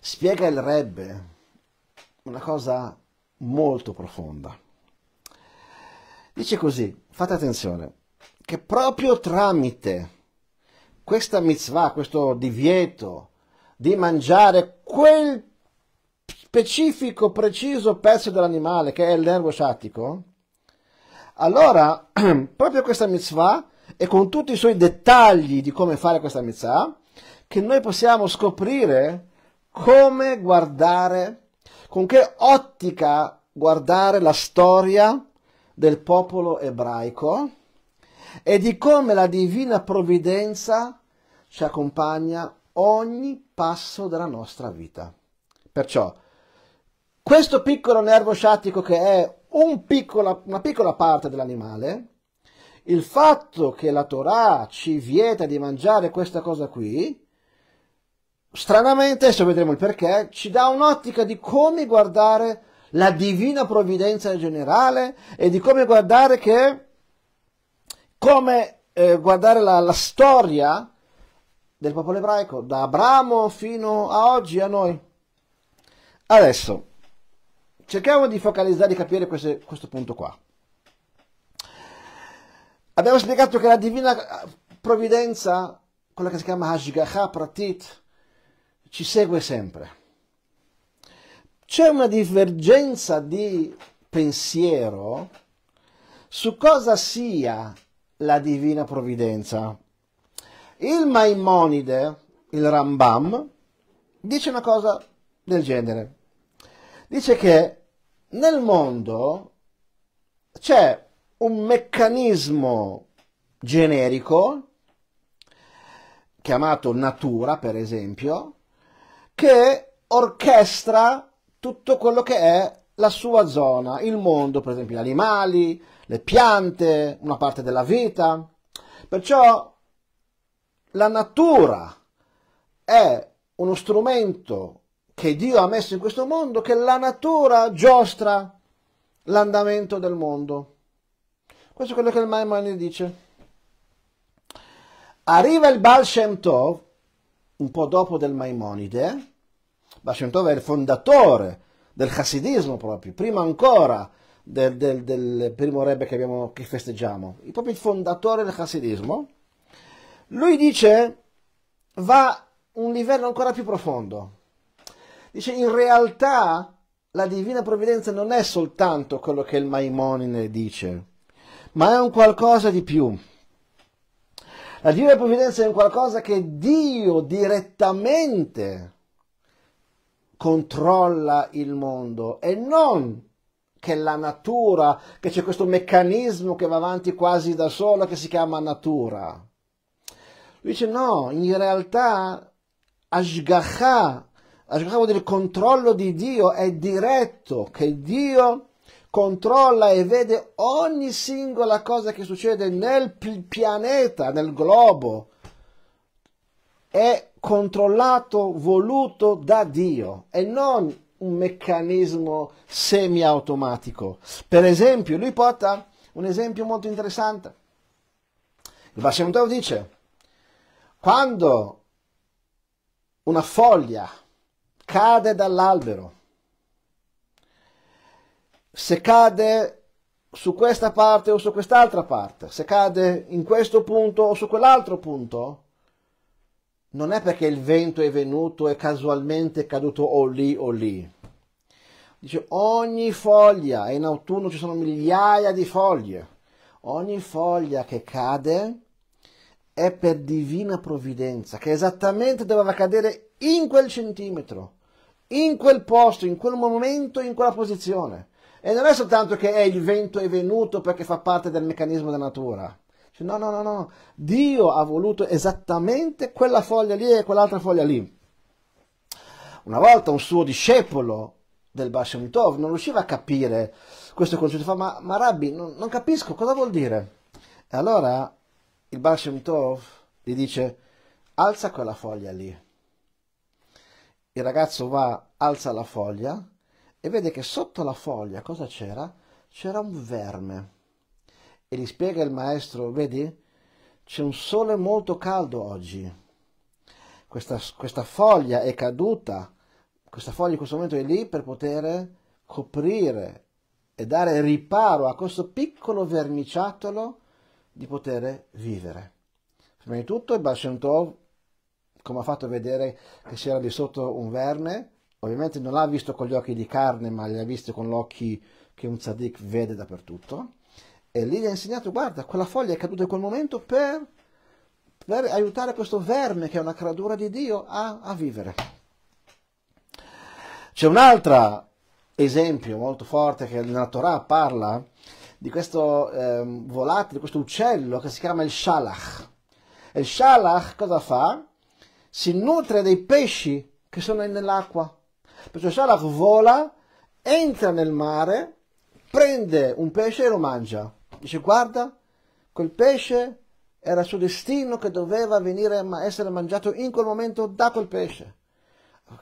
Spiega il Rebbe una cosa molto profonda. Dice così, fate attenzione, che proprio tramite questa mitzvah, questo divieto di mangiare quel specifico, preciso pezzo dell'animale, che è il nervo sciatico, allora [CLEARS THROAT] proprio questa mitzvah e con tutti i suoi dettagli di come fare questa mitzvah, che noi possiamo scoprire come guardare, con che ottica guardare la storia del popolo ebraico e di come la divina provvidenza ci accompagna ogni passo della nostra vita. Perciò, questo piccolo nervo sciatico che è un piccola, una piccola parte dell'animale, il fatto che la Torah ci vieta di mangiare questa cosa qui, stranamente, adesso vedremo il perché, ci dà un'ottica di come guardare la divina provvidenza generale e di come guardare che come eh, guardare la, la storia del popolo ebraico da Abramo fino a oggi a noi Adesso, cerchiamo di focalizzare e capire queste, questo punto qua. Abbiamo spiegato che la divina eh, provvidenza, quella che si chiama Hashgaha Pratit, ci segue sempre. C'è una divergenza di pensiero su cosa sia la divina provvidenza. Il Maimonide, il Rambam, dice una cosa del genere. Dice che nel mondo c'è un meccanismo generico, chiamato natura per esempio, che orchestra tutto quello che è la sua zona, il mondo, per esempio gli animali, le piante, una parte della vita. Perciò la natura è uno strumento che Dio ha messo in questo mondo, che la natura giostra l'andamento del mondo. Questo è quello che il Maimonides dice. Arriva il Baal Shem Tov, un po' dopo del Maimonide, eh? Baal Shem Tov è il fondatore del Hasidismo proprio, prima ancora del, del, del primo rebbe che, abbiamo, che festeggiamo, è proprio il fondatore del Hasidismo. Lui dice, va un livello ancora più profondo Dice, in realtà la divina provvidenza non è soltanto quello che il Maimonide dice, ma è un qualcosa di più. La divina provvidenza è un qualcosa che Dio direttamente controlla il mondo e non che la natura, che c'è questo meccanismo che va avanti quasi da solo che si chiama natura. Lui dice no, in realtà Ashgaha il controllo di Dio è diretto, che Dio controlla e vede ogni singola cosa che succede nel pianeta, nel globo. È controllato, voluto da Dio e non un meccanismo semiautomatico. Per esempio, lui porta un esempio molto interessante. Il Vashem dice, quando una foglia cade dall'albero. Se cade su questa parte o su quest'altra parte, se cade in questo punto o su quell'altro punto, non è perché il vento è venuto e casualmente è caduto o lì o lì. Dice ogni foglia, e in autunno ci sono migliaia di foglie, ogni foglia che cade è per divina provvidenza, che esattamente doveva cadere in quel centimetro, in quel posto, in quel momento, in quella posizione. E non è soltanto che è il vento è venuto perché fa parte del meccanismo della natura. Cioè, no, no, no, no. Dio ha voluto esattamente quella foglia lì e quell'altra foglia lì. Una volta un suo discepolo del Tov non riusciva a capire questo concetto, fa, ma, ma Rabbi, non, non, capisco cosa vuol dire. E allora il Tov gli dice, alza quella foglia lì il ragazzo va, alza la foglia e vede che sotto la foglia cosa c'era? C'era un verme. E gli spiega il maestro, vedi, c'è un sole molto caldo oggi. Questa, questa foglia è caduta, questa foglia in questo momento è lì per poter coprire e dare riparo a questo piccolo vermiciattolo di poter vivere. Prima di tutto il Bashentov come ha fatto vedere che c'era di sotto un verme, ovviamente non l'ha visto con gli occhi di carne, ma li ha visti con gli occhi che un tzaddik vede dappertutto. E lì gli ha insegnato, guarda, quella foglia è caduta in quel momento per, per aiutare questo verme, che è una creatura di Dio, a, a vivere. C'è un altro esempio molto forte che nella Torah parla di questo eh, volatile, di questo uccello che si chiama il shalach. E il shalach cosa fa? si nutre dei pesci che sono nell'acqua. Perciò Shalach vola, entra nel mare, prende un pesce e lo mangia. Dice guarda, quel pesce era il suo destino che doveva venire a essere mangiato in quel momento da quel pesce.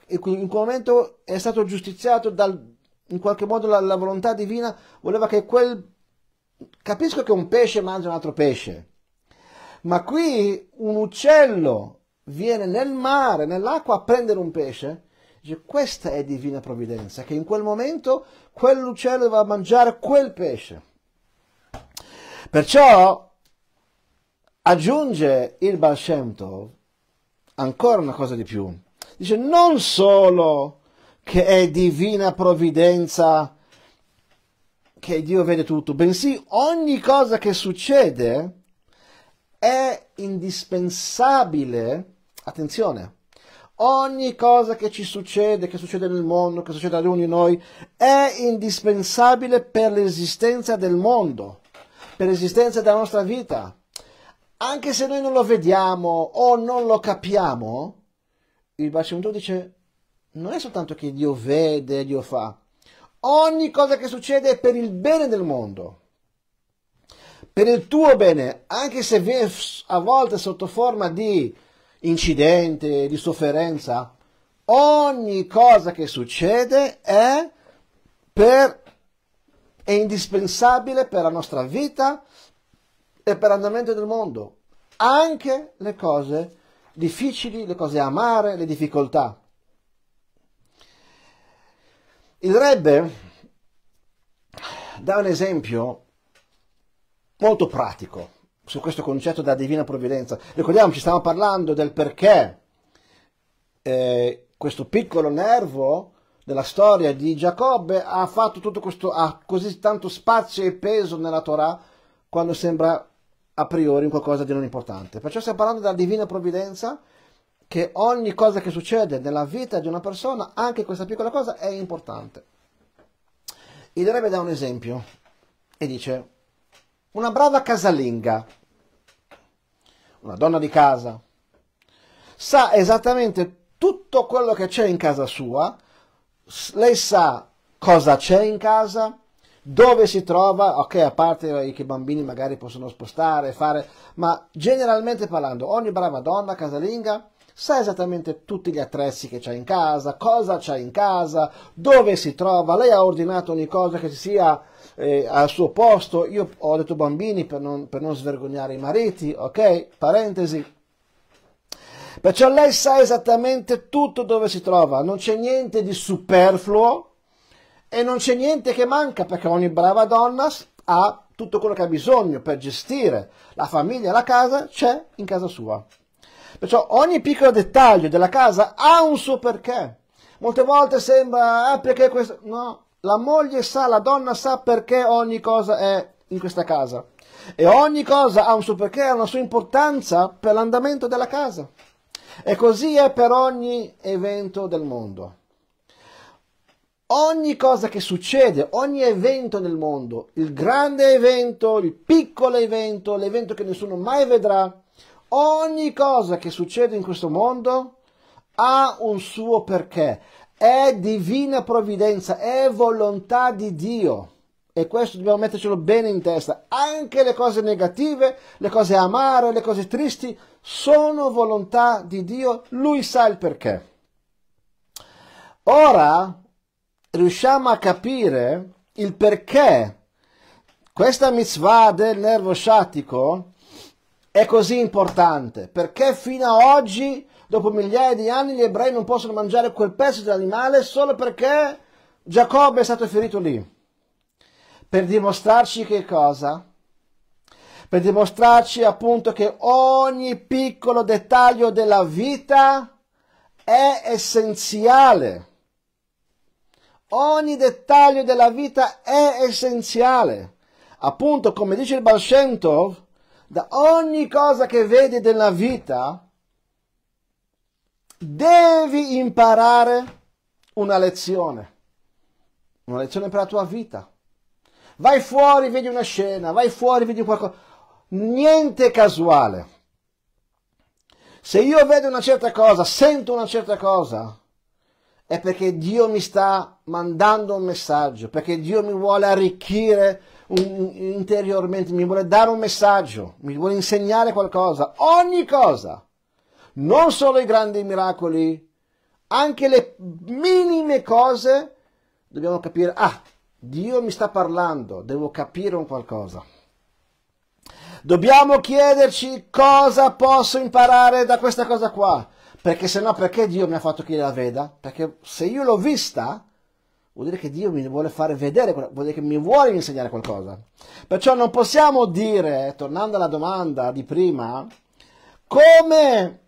E In quel momento è stato giustiziato dal, in qualche modo la, la volontà divina voleva che quel... Capisco che un pesce mangia un altro pesce, ma qui un uccello viene nel mare, nell'acqua a prendere un pesce, dice questa è divina provvidenza, che in quel momento quell'uccello va a mangiare quel pesce. Perciò aggiunge il Baal Shem Tov ancora una cosa di più. Dice non solo che è divina provvidenza, che Dio vede tutto, bensì ogni cosa che succede è indispensabile Attenzione, ogni cosa che ci succede, che succede nel mondo, che succede ad ognuno di noi, è indispensabile per l'esistenza del mondo, per l'esistenza della nostra vita. Anche se noi non lo vediamo o non lo capiamo, il Bacimento dice, non è soltanto che Dio vede, Dio fa. Ogni cosa che succede è per il bene del mondo, per il tuo bene, anche se a volte sotto forma di incidente, di sofferenza. Ogni cosa che succede è, per, è indispensabile per la nostra vita e per l'andamento del mondo. Anche le cose difficili, le cose amare, le difficoltà. Il Rebbe dà un esempio molto pratico su questo concetto della divina provvidenza. Ricordiamoci, stiamo parlando del perché eh, questo piccolo nervo della storia di Giacobbe ha fatto tutto questo, ha così tanto spazio e peso nella Torah quando sembra a priori qualcosa di non importante. Perciò stiamo parlando della divina provvidenza che ogni cosa che succede nella vita di una persona, anche questa piccola cosa, è importante. Il Rebbe dà un esempio e dice una brava casalinga, una donna di casa, sa esattamente tutto quello che c'è in casa sua, lei sa cosa c'è in casa, dove si trova, ok, a parte che i bambini magari possono spostare, fare, ma generalmente parlando, ogni brava donna casalinga sa esattamente tutti gli attrezzi che c'è in casa, cosa c'è in casa, dove si trova, lei ha ordinato ogni cosa che si sia eh, al suo posto, io ho detto bambini per non, per non svergognare i mariti, ok? Parentesi. Perciò lei sa esattamente tutto dove si trova, non c'è niente di superfluo e non c'è niente che manca perché ogni brava donna ha tutto quello che ha bisogno per gestire la famiglia e la casa c'è in casa sua. Perciò ogni piccolo dettaglio della casa ha un suo perché. Molte volte sembra, ah perché questo... No, la moglie sa, la donna sa perché ogni cosa è in questa casa. E ogni cosa ha un suo perché, ha una sua importanza per l'andamento della casa. E così è per ogni evento del mondo. Ogni cosa che succede, ogni evento nel mondo, il grande evento, il piccolo evento, l'evento che nessuno mai vedrà, ogni cosa che succede in questo mondo ha un suo perché è divina provvidenza, è volontà di Dio. E questo dobbiamo mettercelo bene in testa. Anche le cose negative, le cose amare, le cose tristi, sono volontà di Dio. Lui sa il perché. Ora riusciamo a capire il perché questa mitzvah del nervo sciatico è così importante. Perché fino ad oggi dopo migliaia di anni gli ebrei non possono mangiare quel pezzo di animale solo perché Giacobbe è stato ferito lì. Per dimostrarci che cosa? Per dimostrarci appunto che ogni piccolo dettaglio della vita è essenziale. Ogni dettaglio della vita è essenziale. Appunto, come dice il Balshentov, da ogni cosa che vedi della vita, devi imparare una lezione, una lezione per la tua vita. Vai fuori, vedi una scena, vai fuori, vedi qualcosa. Niente casuale. Se io vedo una certa cosa, sento una certa cosa, è perché Dio mi sta mandando un messaggio, perché Dio mi vuole arricchire un, interiormente, mi vuole dare un messaggio, mi vuole insegnare qualcosa, ogni cosa non solo i grandi miracoli, anche le minime cose, dobbiamo capire, ah, Dio mi sta parlando, devo capire un qualcosa. Dobbiamo chiederci cosa posso imparare da questa cosa qua, perché se no perché Dio mi ha fatto che io la veda? Perché se io l'ho vista, vuol dire che Dio mi vuole fare vedere, vuol dire che mi vuole insegnare qualcosa. Perciò non possiamo dire, tornando alla domanda di prima, come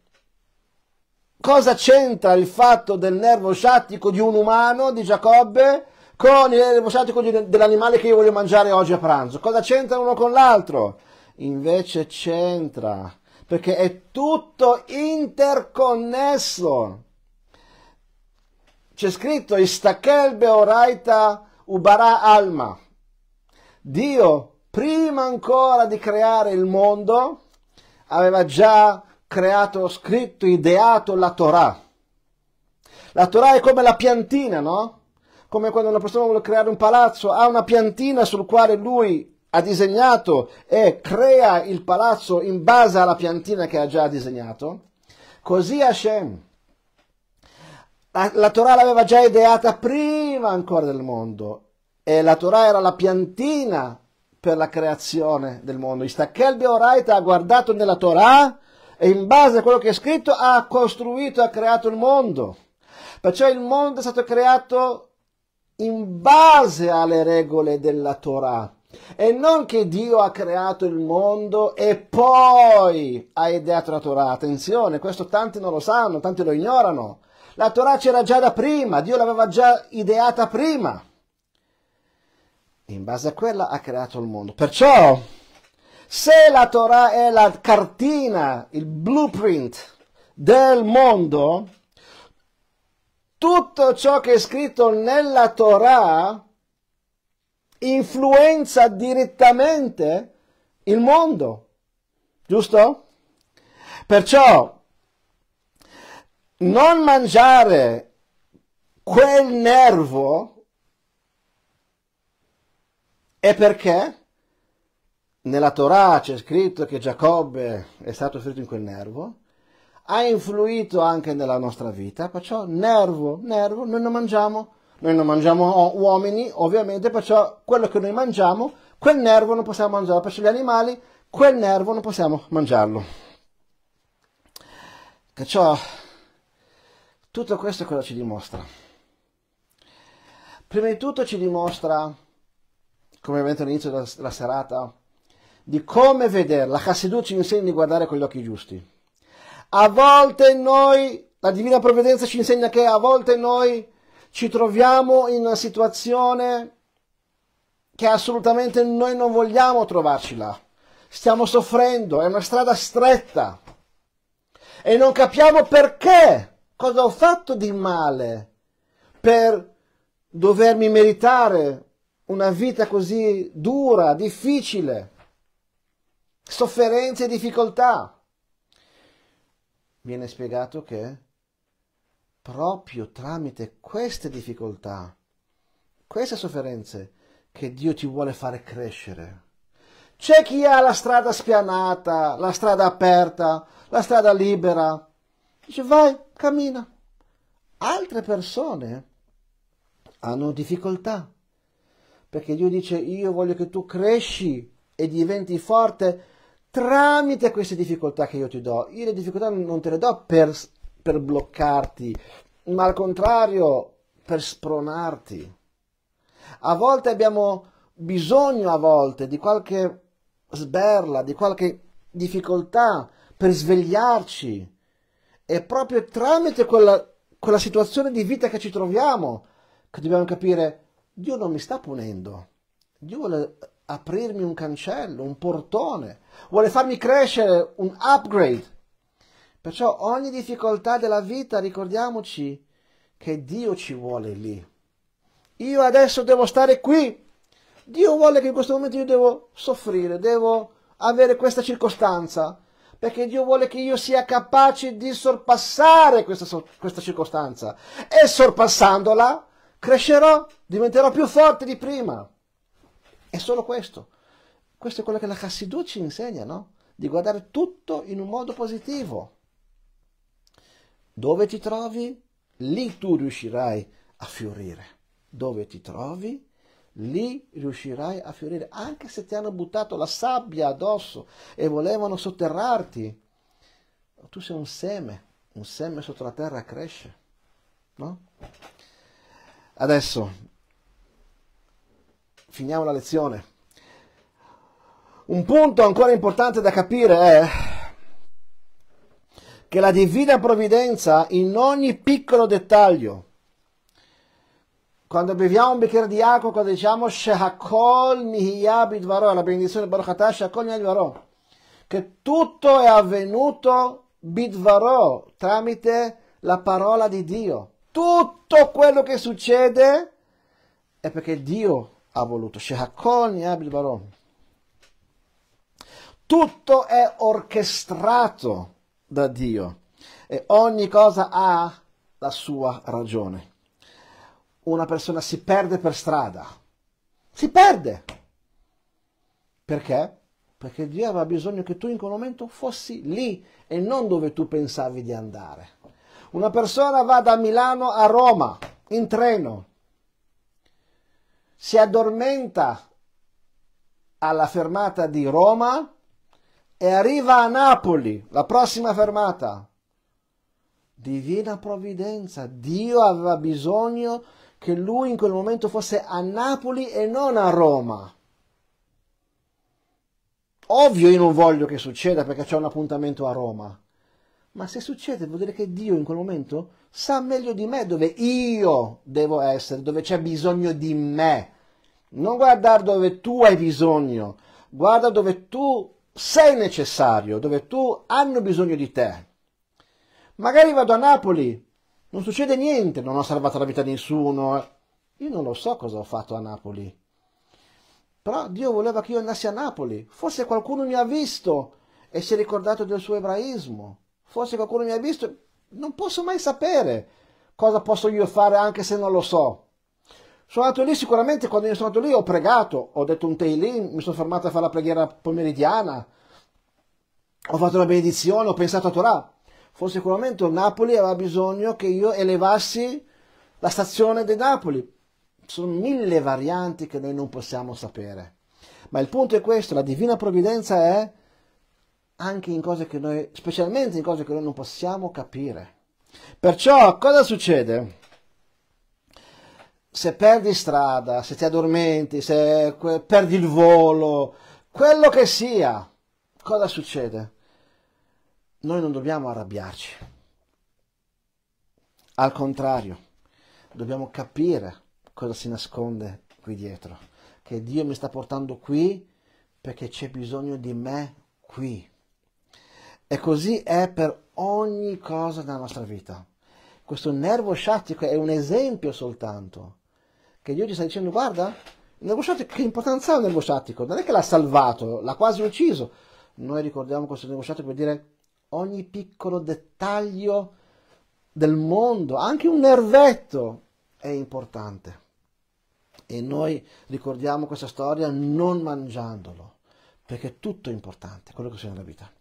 cosa c'entra il fatto del nervo sciattico di un umano, di Giacobbe, con il nervo sciattico dell'animale che io voglio mangiare oggi a pranzo? Cosa c'entra uno con l'altro? Invece c'entra, perché è tutto interconnesso. C'è scritto Istakelbe oraita ubara alma. Dio, prima ancora di creare il mondo, aveva già creato, scritto, ideato la Torah. La Torah è come la piantina, no? Come quando una persona vuole creare un palazzo, ha una piantina sul quale lui ha disegnato e crea il palazzo in base alla piantina che ha già disegnato. Così Hashem. La, la Torah l'aveva già ideata prima ancora del mondo e la Torah era la piantina per la creazione del mondo. Istachelbe Oraita ha guardato nella Torah e in base a quello che è scritto ha costruito, ha creato il mondo. Perciò il mondo è stato creato in base alle regole della Torah. E non che Dio ha creato il mondo e poi ha ideato la Torah. Attenzione, questo tanti non lo sanno, tanti lo ignorano. La Torah c'era già da prima, Dio l'aveva già ideata prima. in base a quella ha creato il mondo. Perciò se la Torah è la cartina, il blueprint del mondo, tutto ciò che è scritto nella Torah influenza direttamente il mondo, giusto? Perciò non mangiare quel nervo è perché? nella Torah c'è scritto che Giacobbe è stato ferito in quel nervo, ha influito anche nella nostra vita, perciò nervo, nervo, noi non mangiamo, noi non mangiamo uomini, ovviamente, perciò quello che noi mangiamo, quel nervo non possiamo mangiarlo, perciò gli animali, quel nervo non possiamo mangiarlo. Perciò tutto questo cosa ci dimostra? Prima di tutto ci dimostra, come abbiamo detto all'inizio della serata, di come vedere. La Chassidut ci insegna di guardare con gli occhi giusti. A volte noi, la Divina Provvidenza ci insegna che a volte noi ci troviamo in una situazione che assolutamente noi non vogliamo trovarci là. Stiamo soffrendo, è una strada stretta e non capiamo perché, cosa ho fatto di male per dovermi meritare una vita così dura, difficile sofferenze e difficoltà. Viene spiegato che proprio tramite queste difficoltà, queste sofferenze, che Dio ti vuole fare crescere. C'è chi ha la strada spianata, la strada aperta, la strada libera. Dice vai, cammina. Altre persone hanno difficoltà perché Dio dice io voglio che tu cresci e diventi forte tramite queste difficoltà che io ti do. Io le difficoltà non te le do per, per bloccarti, ma al contrario per spronarti. A volte abbiamo bisogno, a volte, di qualche sberla, di qualche difficoltà per svegliarci. È proprio tramite quella, quella situazione di vita che ci troviamo che dobbiamo capire Dio non mi sta punendo, Dio vuole aprirmi un cancello, un portone, vuole farmi crescere un upgrade. Perciò ogni difficoltà della vita ricordiamoci che Dio ci vuole lì. Io adesso devo stare qui. Dio vuole che in questo momento io devo soffrire, devo avere questa circostanza, perché Dio vuole che io sia capace di sorpassare questa, questa circostanza e sorpassandola crescerò, diventerò più forte di prima. È solo questo. Questo è quello che la Hassidut ci insegna, no? Di guardare tutto in un modo positivo. Dove ti trovi? Lì tu riuscirai a fiorire. Dove ti trovi? lì riuscirai a fiorire, anche se ti hanno buttato la sabbia addosso e volevano sotterrarti. Tu sei un seme, un seme sotto la terra cresce, no? Adesso finiamo la lezione. Un punto ancora importante da capire è che la divina provvidenza in ogni piccolo dettaglio, quando beviamo un bicchiere di acqua, quando diciamo Shehakol Mihiyabid Varo, la benedizione Baruchatah Shehakol Mihiyabid che tutto è avvenuto Bidvaro tramite la parola di Dio. Tutto quello che succede è perché Dio ha voluto. Tutto è orchestrato da Dio e ogni cosa ha la sua ragione. Una persona si perde per strada, si perde. Perché? Perché Dio aveva bisogno che tu in quel momento fossi lì e non dove tu pensavi di andare. Una persona va da Milano a Roma in treno, si addormenta alla fermata di Roma e arriva a Napoli, la prossima fermata. Divina provvidenza, Dio aveva bisogno che lui in quel momento fosse a Napoli e non a Roma. Ovvio io non voglio che succeda perché c'è un appuntamento a Roma. Ma se succede vuol dire che Dio in quel momento sa meglio di me dove io devo essere, dove c'è bisogno di me. Non guardare dove tu hai bisogno, guarda dove tu sei necessario, dove tu hanno bisogno di te. Magari vado a Napoli, non succede niente, non ho salvato la vita di nessuno. Io non lo so cosa ho fatto a Napoli. Però Dio voleva che io andassi a Napoli. Forse qualcuno mi ha visto e si è ricordato del suo ebraismo. Forse qualcuno mi ha visto, non posso mai sapere cosa posso io fare anche se non lo so. Sono andato lì sicuramente, quando sono andato lì ho pregato, ho detto un Teilim, mi sono fermato a fare la preghiera pomeridiana, ho fatto la benedizione, ho pensato a Torah. Forse sicuramente Napoli aveva bisogno che io elevassi la stazione di Napoli. Sono mille varianti che noi non possiamo sapere. Ma il punto è questo, la divina provvidenza è anche in cose che noi, specialmente in cose che noi non possiamo capire. Perciò cosa succede? Se perdi strada, se ti addormenti, se perdi il volo, quello che sia, cosa succede? Noi non dobbiamo arrabbiarci. Al contrario, dobbiamo capire cosa si nasconde qui dietro, che Dio mi sta portando qui perché c'è bisogno di me qui. E così è per ogni cosa della nostra vita. Questo nervo sciattico è un esempio soltanto. Che Dio ci sta dicendo, guarda, il nervo sciattico, che importanza ha il nervo sciattico? Non è che l'ha salvato, l'ha quasi ucciso. Noi ricordiamo questo nervo sciattico per dire ogni piccolo dettaglio del mondo, anche un nervetto, è importante. E noi ricordiamo questa storia non mangiandolo, perché tutto è importante, quello che c'è nella vita.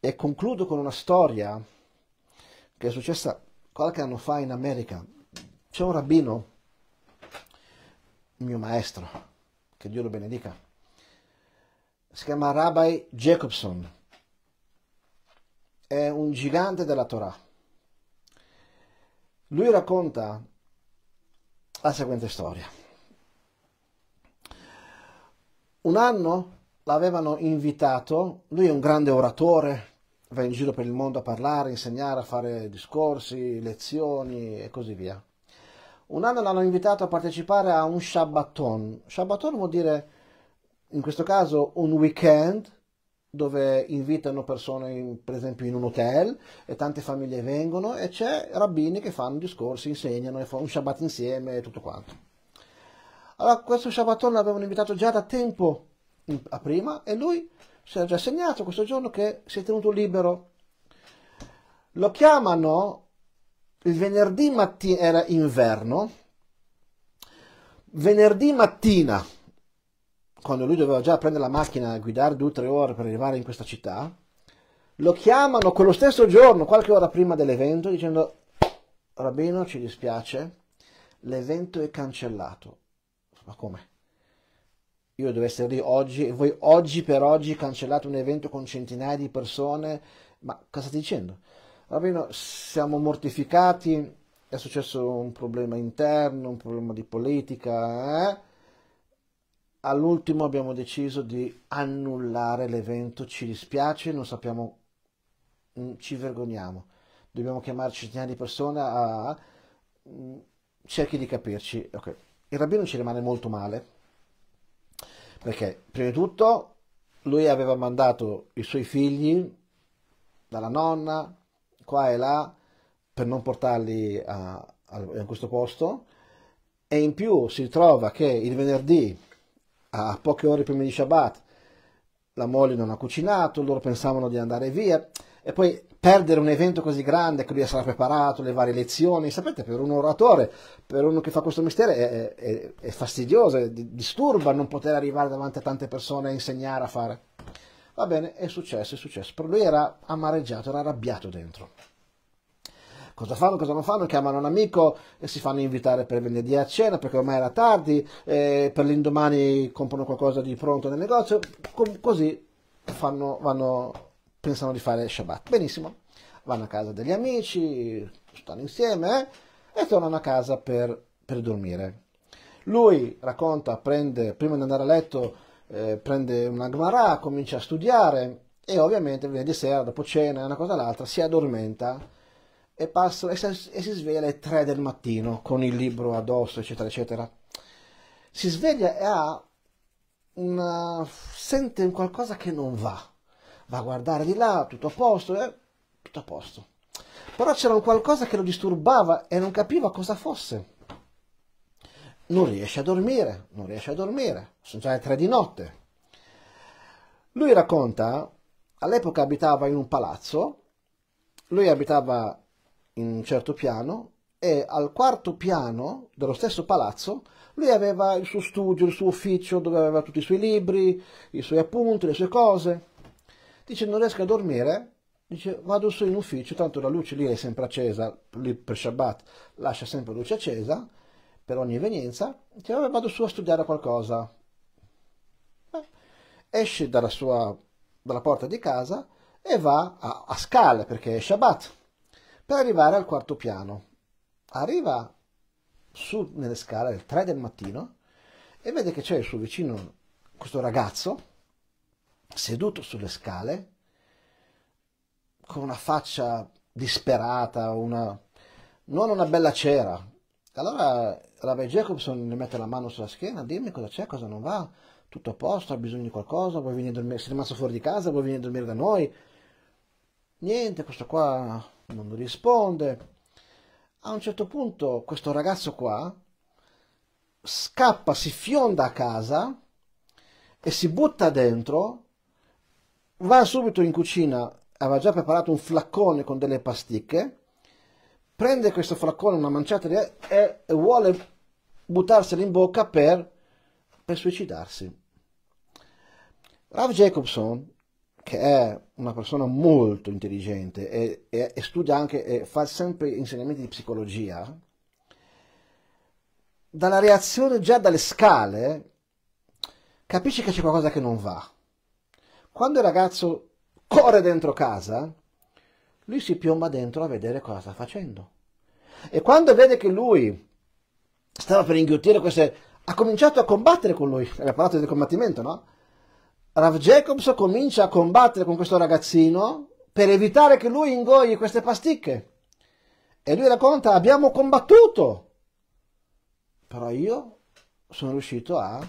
E concludo con una storia che è successa qualche anno fa in America. C'è un rabbino, mio maestro, che Dio lo benedica, si chiama Rabbi Jacobson, è un gigante della Torah. Lui racconta la seguente storia. Un anno l'avevano invitato, lui è un grande oratore, va in giro per il mondo a parlare, insegnare, a fare discorsi, lezioni e così via. Un anno l'hanno invitato a partecipare a un Shabbaton. Shabbaton vuol dire, in questo caso, un weekend dove invitano persone, in, per esempio, in un hotel e tante famiglie vengono e c'è rabbini che fanno discorsi, insegnano e fanno un Shabbat insieme e tutto quanto. Allora, questo Shabbaton l'avevano invitato già da tempo a prima e lui si era già segnato questo giorno che si è tenuto libero. Lo chiamano il venerdì mattina, era inverno, venerdì mattina, quando lui doveva già prendere la macchina e guidare due o tre ore per arrivare in questa città, lo chiamano quello stesso giorno, qualche ora prima dell'evento, dicendo Rabbino ci dispiace, l'evento è cancellato. Ma come? io devo essere lì oggi e voi oggi per oggi cancellate un evento con centinaia di persone, ma cosa state dicendo? Rabbino, siamo mortificati, è successo un problema interno, un problema di politica, eh? all'ultimo abbiamo deciso di annullare l'evento, ci dispiace, non sappiamo, mm, ci vergogniamo, dobbiamo chiamare centinaia di persone a... Mm, cerchi di capirci, ok. Il rabbino ci rimane molto male, perché prima di tutto lui aveva mandato i suoi figli dalla nonna qua e là per non portarli a, a, a questo posto e in più si trova che il venerdì a poche ore prima di Shabbat la moglie non ha cucinato, loro pensavano di andare via e poi perdere un evento così grande che lui sarà preparato, le varie lezioni, sapete, per un oratore, per uno che fa questo mestiere è, è, è fastidioso, è, disturba non poter arrivare davanti a tante persone a insegnare, a fare. Va bene, è successo, è successo, però lui era amareggiato, era arrabbiato dentro. Cosa fanno, cosa non fanno? Chiamano un amico e si fanno invitare per venerdì a cena perché ormai era tardi, per l'indomani comprano qualcosa di pronto nel negozio, così fanno, vanno pensano di fare Shabbat. Benissimo, vanno a casa degli amici, stanno insieme eh? e tornano a casa per, per, dormire. Lui racconta, prende, prima di andare a letto, eh, prende una Gemara, comincia a studiare e ovviamente viene di sera, dopo cena, una cosa all'altra, si addormenta e, passa, e, si, e si sveglia alle 3 del mattino con il libro addosso, eccetera, eccetera. Si sveglia e ha una, sente qualcosa che non va va a guardare di là, tutto a posto, eh? tutto a posto. Però c'era un qualcosa che lo disturbava e non capiva cosa fosse. Non riesce a dormire, non riesce a dormire, sono già le tre di notte. Lui racconta, all'epoca abitava in un palazzo, lui abitava in un certo piano e al quarto piano dello stesso palazzo lui aveva il suo studio, il suo ufficio dove aveva tutti i suoi libri, i suoi appunti, le sue cose. Dice non riesco a dormire, dice vado su in ufficio, tanto la luce lì è sempre accesa, lì per Shabbat lascia sempre luce accesa, per ogni evenienza, dice vabbè vado su a studiare qualcosa. Beh, esce dalla, sua, dalla porta di casa e va a, a scale, perché è Shabbat, per arrivare al quarto piano. Arriva su nelle scale alle 3 del mattino e vede che c'è il suo vicino, questo ragazzo, seduto sulle scale, con una faccia disperata, una, non una bella cera. Allora Rabbi Jacobson mi mette la mano sulla schiena, dimmi cosa c'è, cosa non va, tutto a posto, ha bisogno di qualcosa, vuoi venire a dormire, sei rimasto fuori di casa, vuoi venire a dormire da noi? Niente, questo qua non risponde. A un certo punto questo ragazzo qua scappa, si fionda a casa e si butta dentro va subito in cucina, aveva già preparato un flaccone con delle pasticche, prende questo flaccone, una manciata di e vuole buttarsela in bocca per, per suicidarsi. Rav Jacobson, che è una persona molto intelligente e, e, e studia anche, e fa sempre insegnamenti di psicologia, dalla reazione già dalle scale capisce che c'è qualcosa che non va quando il ragazzo corre dentro casa, lui si piomba dentro a vedere cosa sta facendo. E quando vede che lui stava per inghiottire queste... ha cominciato a combattere con lui, abbiamo parlato del combattimento, no? Rav Jacobs comincia a combattere con questo ragazzino per evitare che lui ingoi queste pasticche. E lui racconta, abbiamo combattuto, però io sono riuscito a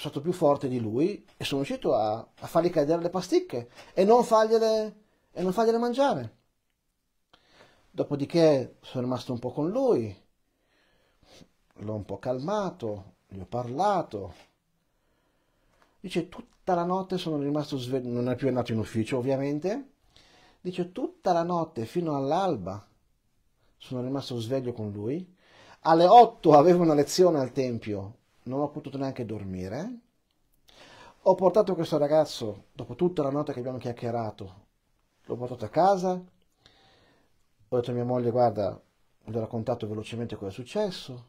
stato più forte di lui e sono riuscito a, a fargli cadere le pasticche e non, fargliele, e non fargliele mangiare. Dopodiché sono rimasto un po' con lui, l'ho un po' calmato, gli ho parlato. Dice tutta la notte sono rimasto sveglio, non è più andato in ufficio ovviamente. Dice tutta la notte fino all'alba sono rimasto sveglio con lui. Alle 8 avevo una lezione al tempio non ho potuto neanche dormire. Ho portato questo ragazzo, dopo tutta la notte che abbiamo chiacchierato, l'ho portato a casa, ho detto a mia moglie, guarda, le ho raccontato velocemente cosa è successo,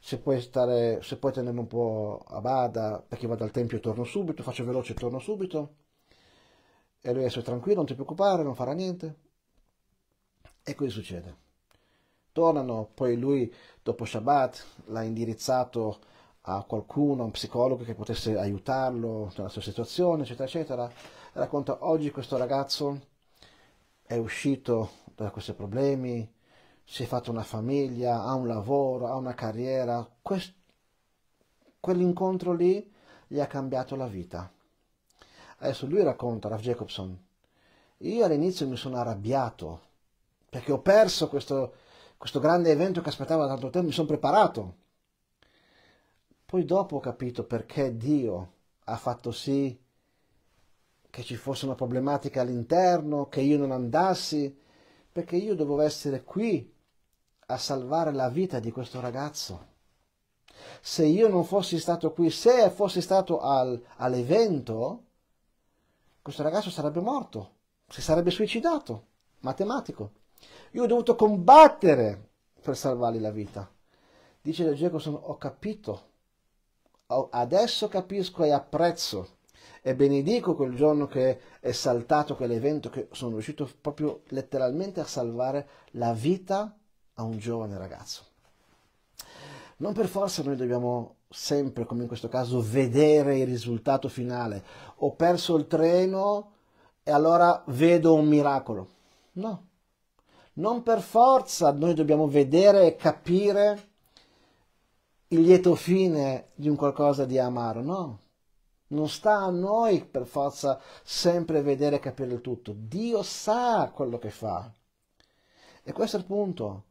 se puoi, stare, se puoi tenermi un po' a bada, perché vado al tempio e torno subito, faccio veloce e torno subito. E lui adesso è tranquillo, non ti preoccupare, non farà niente. E così succede. Tornano, poi lui dopo Shabbat l'ha indirizzato a qualcuno, a un psicologo che potesse aiutarlo nella sua situazione, eccetera, eccetera. Racconta oggi questo ragazzo è uscito da questi problemi, si è fatto una famiglia, ha un lavoro, ha una carriera. Quest- quell'incontro lì gli ha cambiato la vita. Adesso lui racconta, Ralph Jacobson, io all'inizio mi sono arrabbiato perché ho perso questo, questo grande evento che aspettavo da tanto tempo, mi sono preparato poi dopo ho capito perché Dio ha fatto sì che ci fosse una problematica all'interno, che io non andassi, perché io dovevo essere qui a salvare la vita di questo ragazzo. Se io non fossi stato qui, se fossi stato al, all'evento, questo ragazzo sarebbe morto, si sarebbe suicidato, matematico. Io ho dovuto combattere per salvargli la vita. Dice Gecoson, ho capito adesso capisco e apprezzo e benedico quel giorno che è saltato quell'evento che sono riuscito proprio letteralmente a salvare la vita a un giovane ragazzo. Non per forza noi dobbiamo sempre, come in questo caso, vedere il risultato finale. Ho perso il treno e allora vedo un miracolo. No, non per forza noi dobbiamo vedere e capire il lieto fine di un qualcosa di amaro, no. Non sta a noi per forza sempre vedere e capire il tutto. Dio sa quello che fa. E questo è il punto.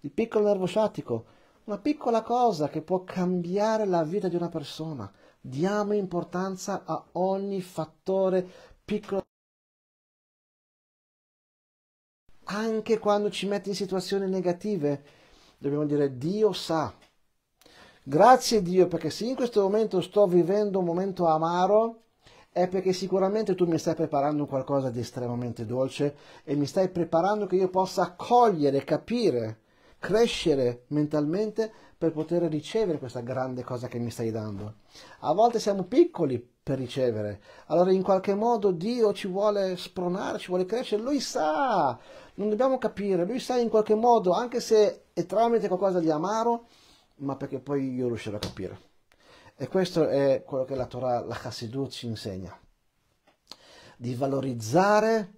Il piccolo nervo sciatico, una piccola cosa che può cambiare la vita di una persona. Diamo importanza a ogni fattore piccolo. Anche quando ci mette in situazioni negative, dobbiamo dire Dio sa Grazie Dio perché se in questo momento sto vivendo un momento amaro è perché sicuramente tu mi stai preparando qualcosa di estremamente dolce e mi stai preparando che io possa accogliere, capire, crescere mentalmente per poter ricevere questa grande cosa che mi stai dando. A volte siamo piccoli per ricevere, allora in qualche modo Dio ci vuole spronare, ci vuole crescere, lui sa, non dobbiamo capire, lui sa in qualche modo, anche se è tramite qualcosa di amaro, ma perché poi io riuscirò a capire. E questo è quello che la Torah, la Hasidut ci insegna, di valorizzare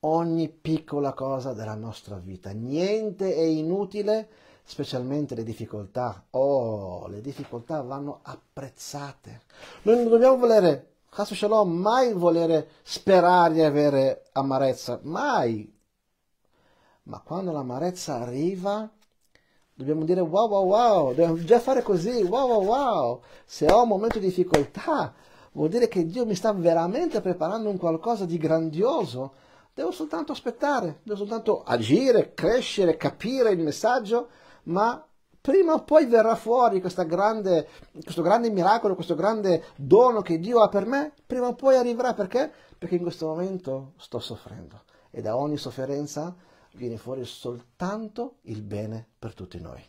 ogni piccola cosa della nostra vita. Niente è inutile, specialmente le difficoltà. Oh, le difficoltà vanno apprezzate. Noi non dobbiamo volere, ce l'ho, mai volere sperare di avere amarezza, mai. Ma quando l'amarezza arriva, Dobbiamo dire wow wow wow, dobbiamo già fare così, wow wow wow. Se ho un momento di difficoltà, vuol dire che Dio mi sta veramente preparando un qualcosa di grandioso. Devo soltanto aspettare, devo soltanto agire, crescere, capire il messaggio, ma prima o poi verrà fuori grande, questo grande miracolo, questo grande dono che Dio ha per me, prima o poi arriverà perché? Perché in questo momento sto soffrendo e da ogni sofferenza viene fuori soltanto il bene per tutti noi.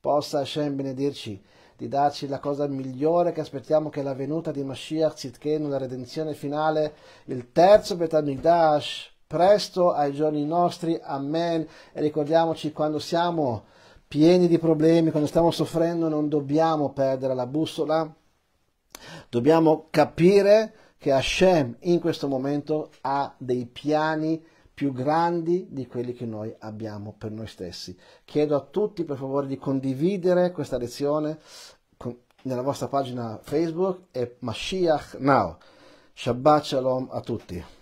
Possa Hashem benedirci di darci la cosa migliore che aspettiamo che è la venuta di Mashiach Zitkenu, la redenzione finale, il terzo Betamigdash, presto ai giorni nostri, amen, e ricordiamoci quando siamo pieni di problemi, quando stiamo soffrendo non dobbiamo perdere la bussola, dobbiamo capire che Hashem in questo momento ha dei piani più grandi di quelli che noi abbiamo per noi stessi. Chiedo a tutti per favore di condividere questa lezione nella vostra pagina Facebook e Mashiach Now. Shabbat Shalom a tutti.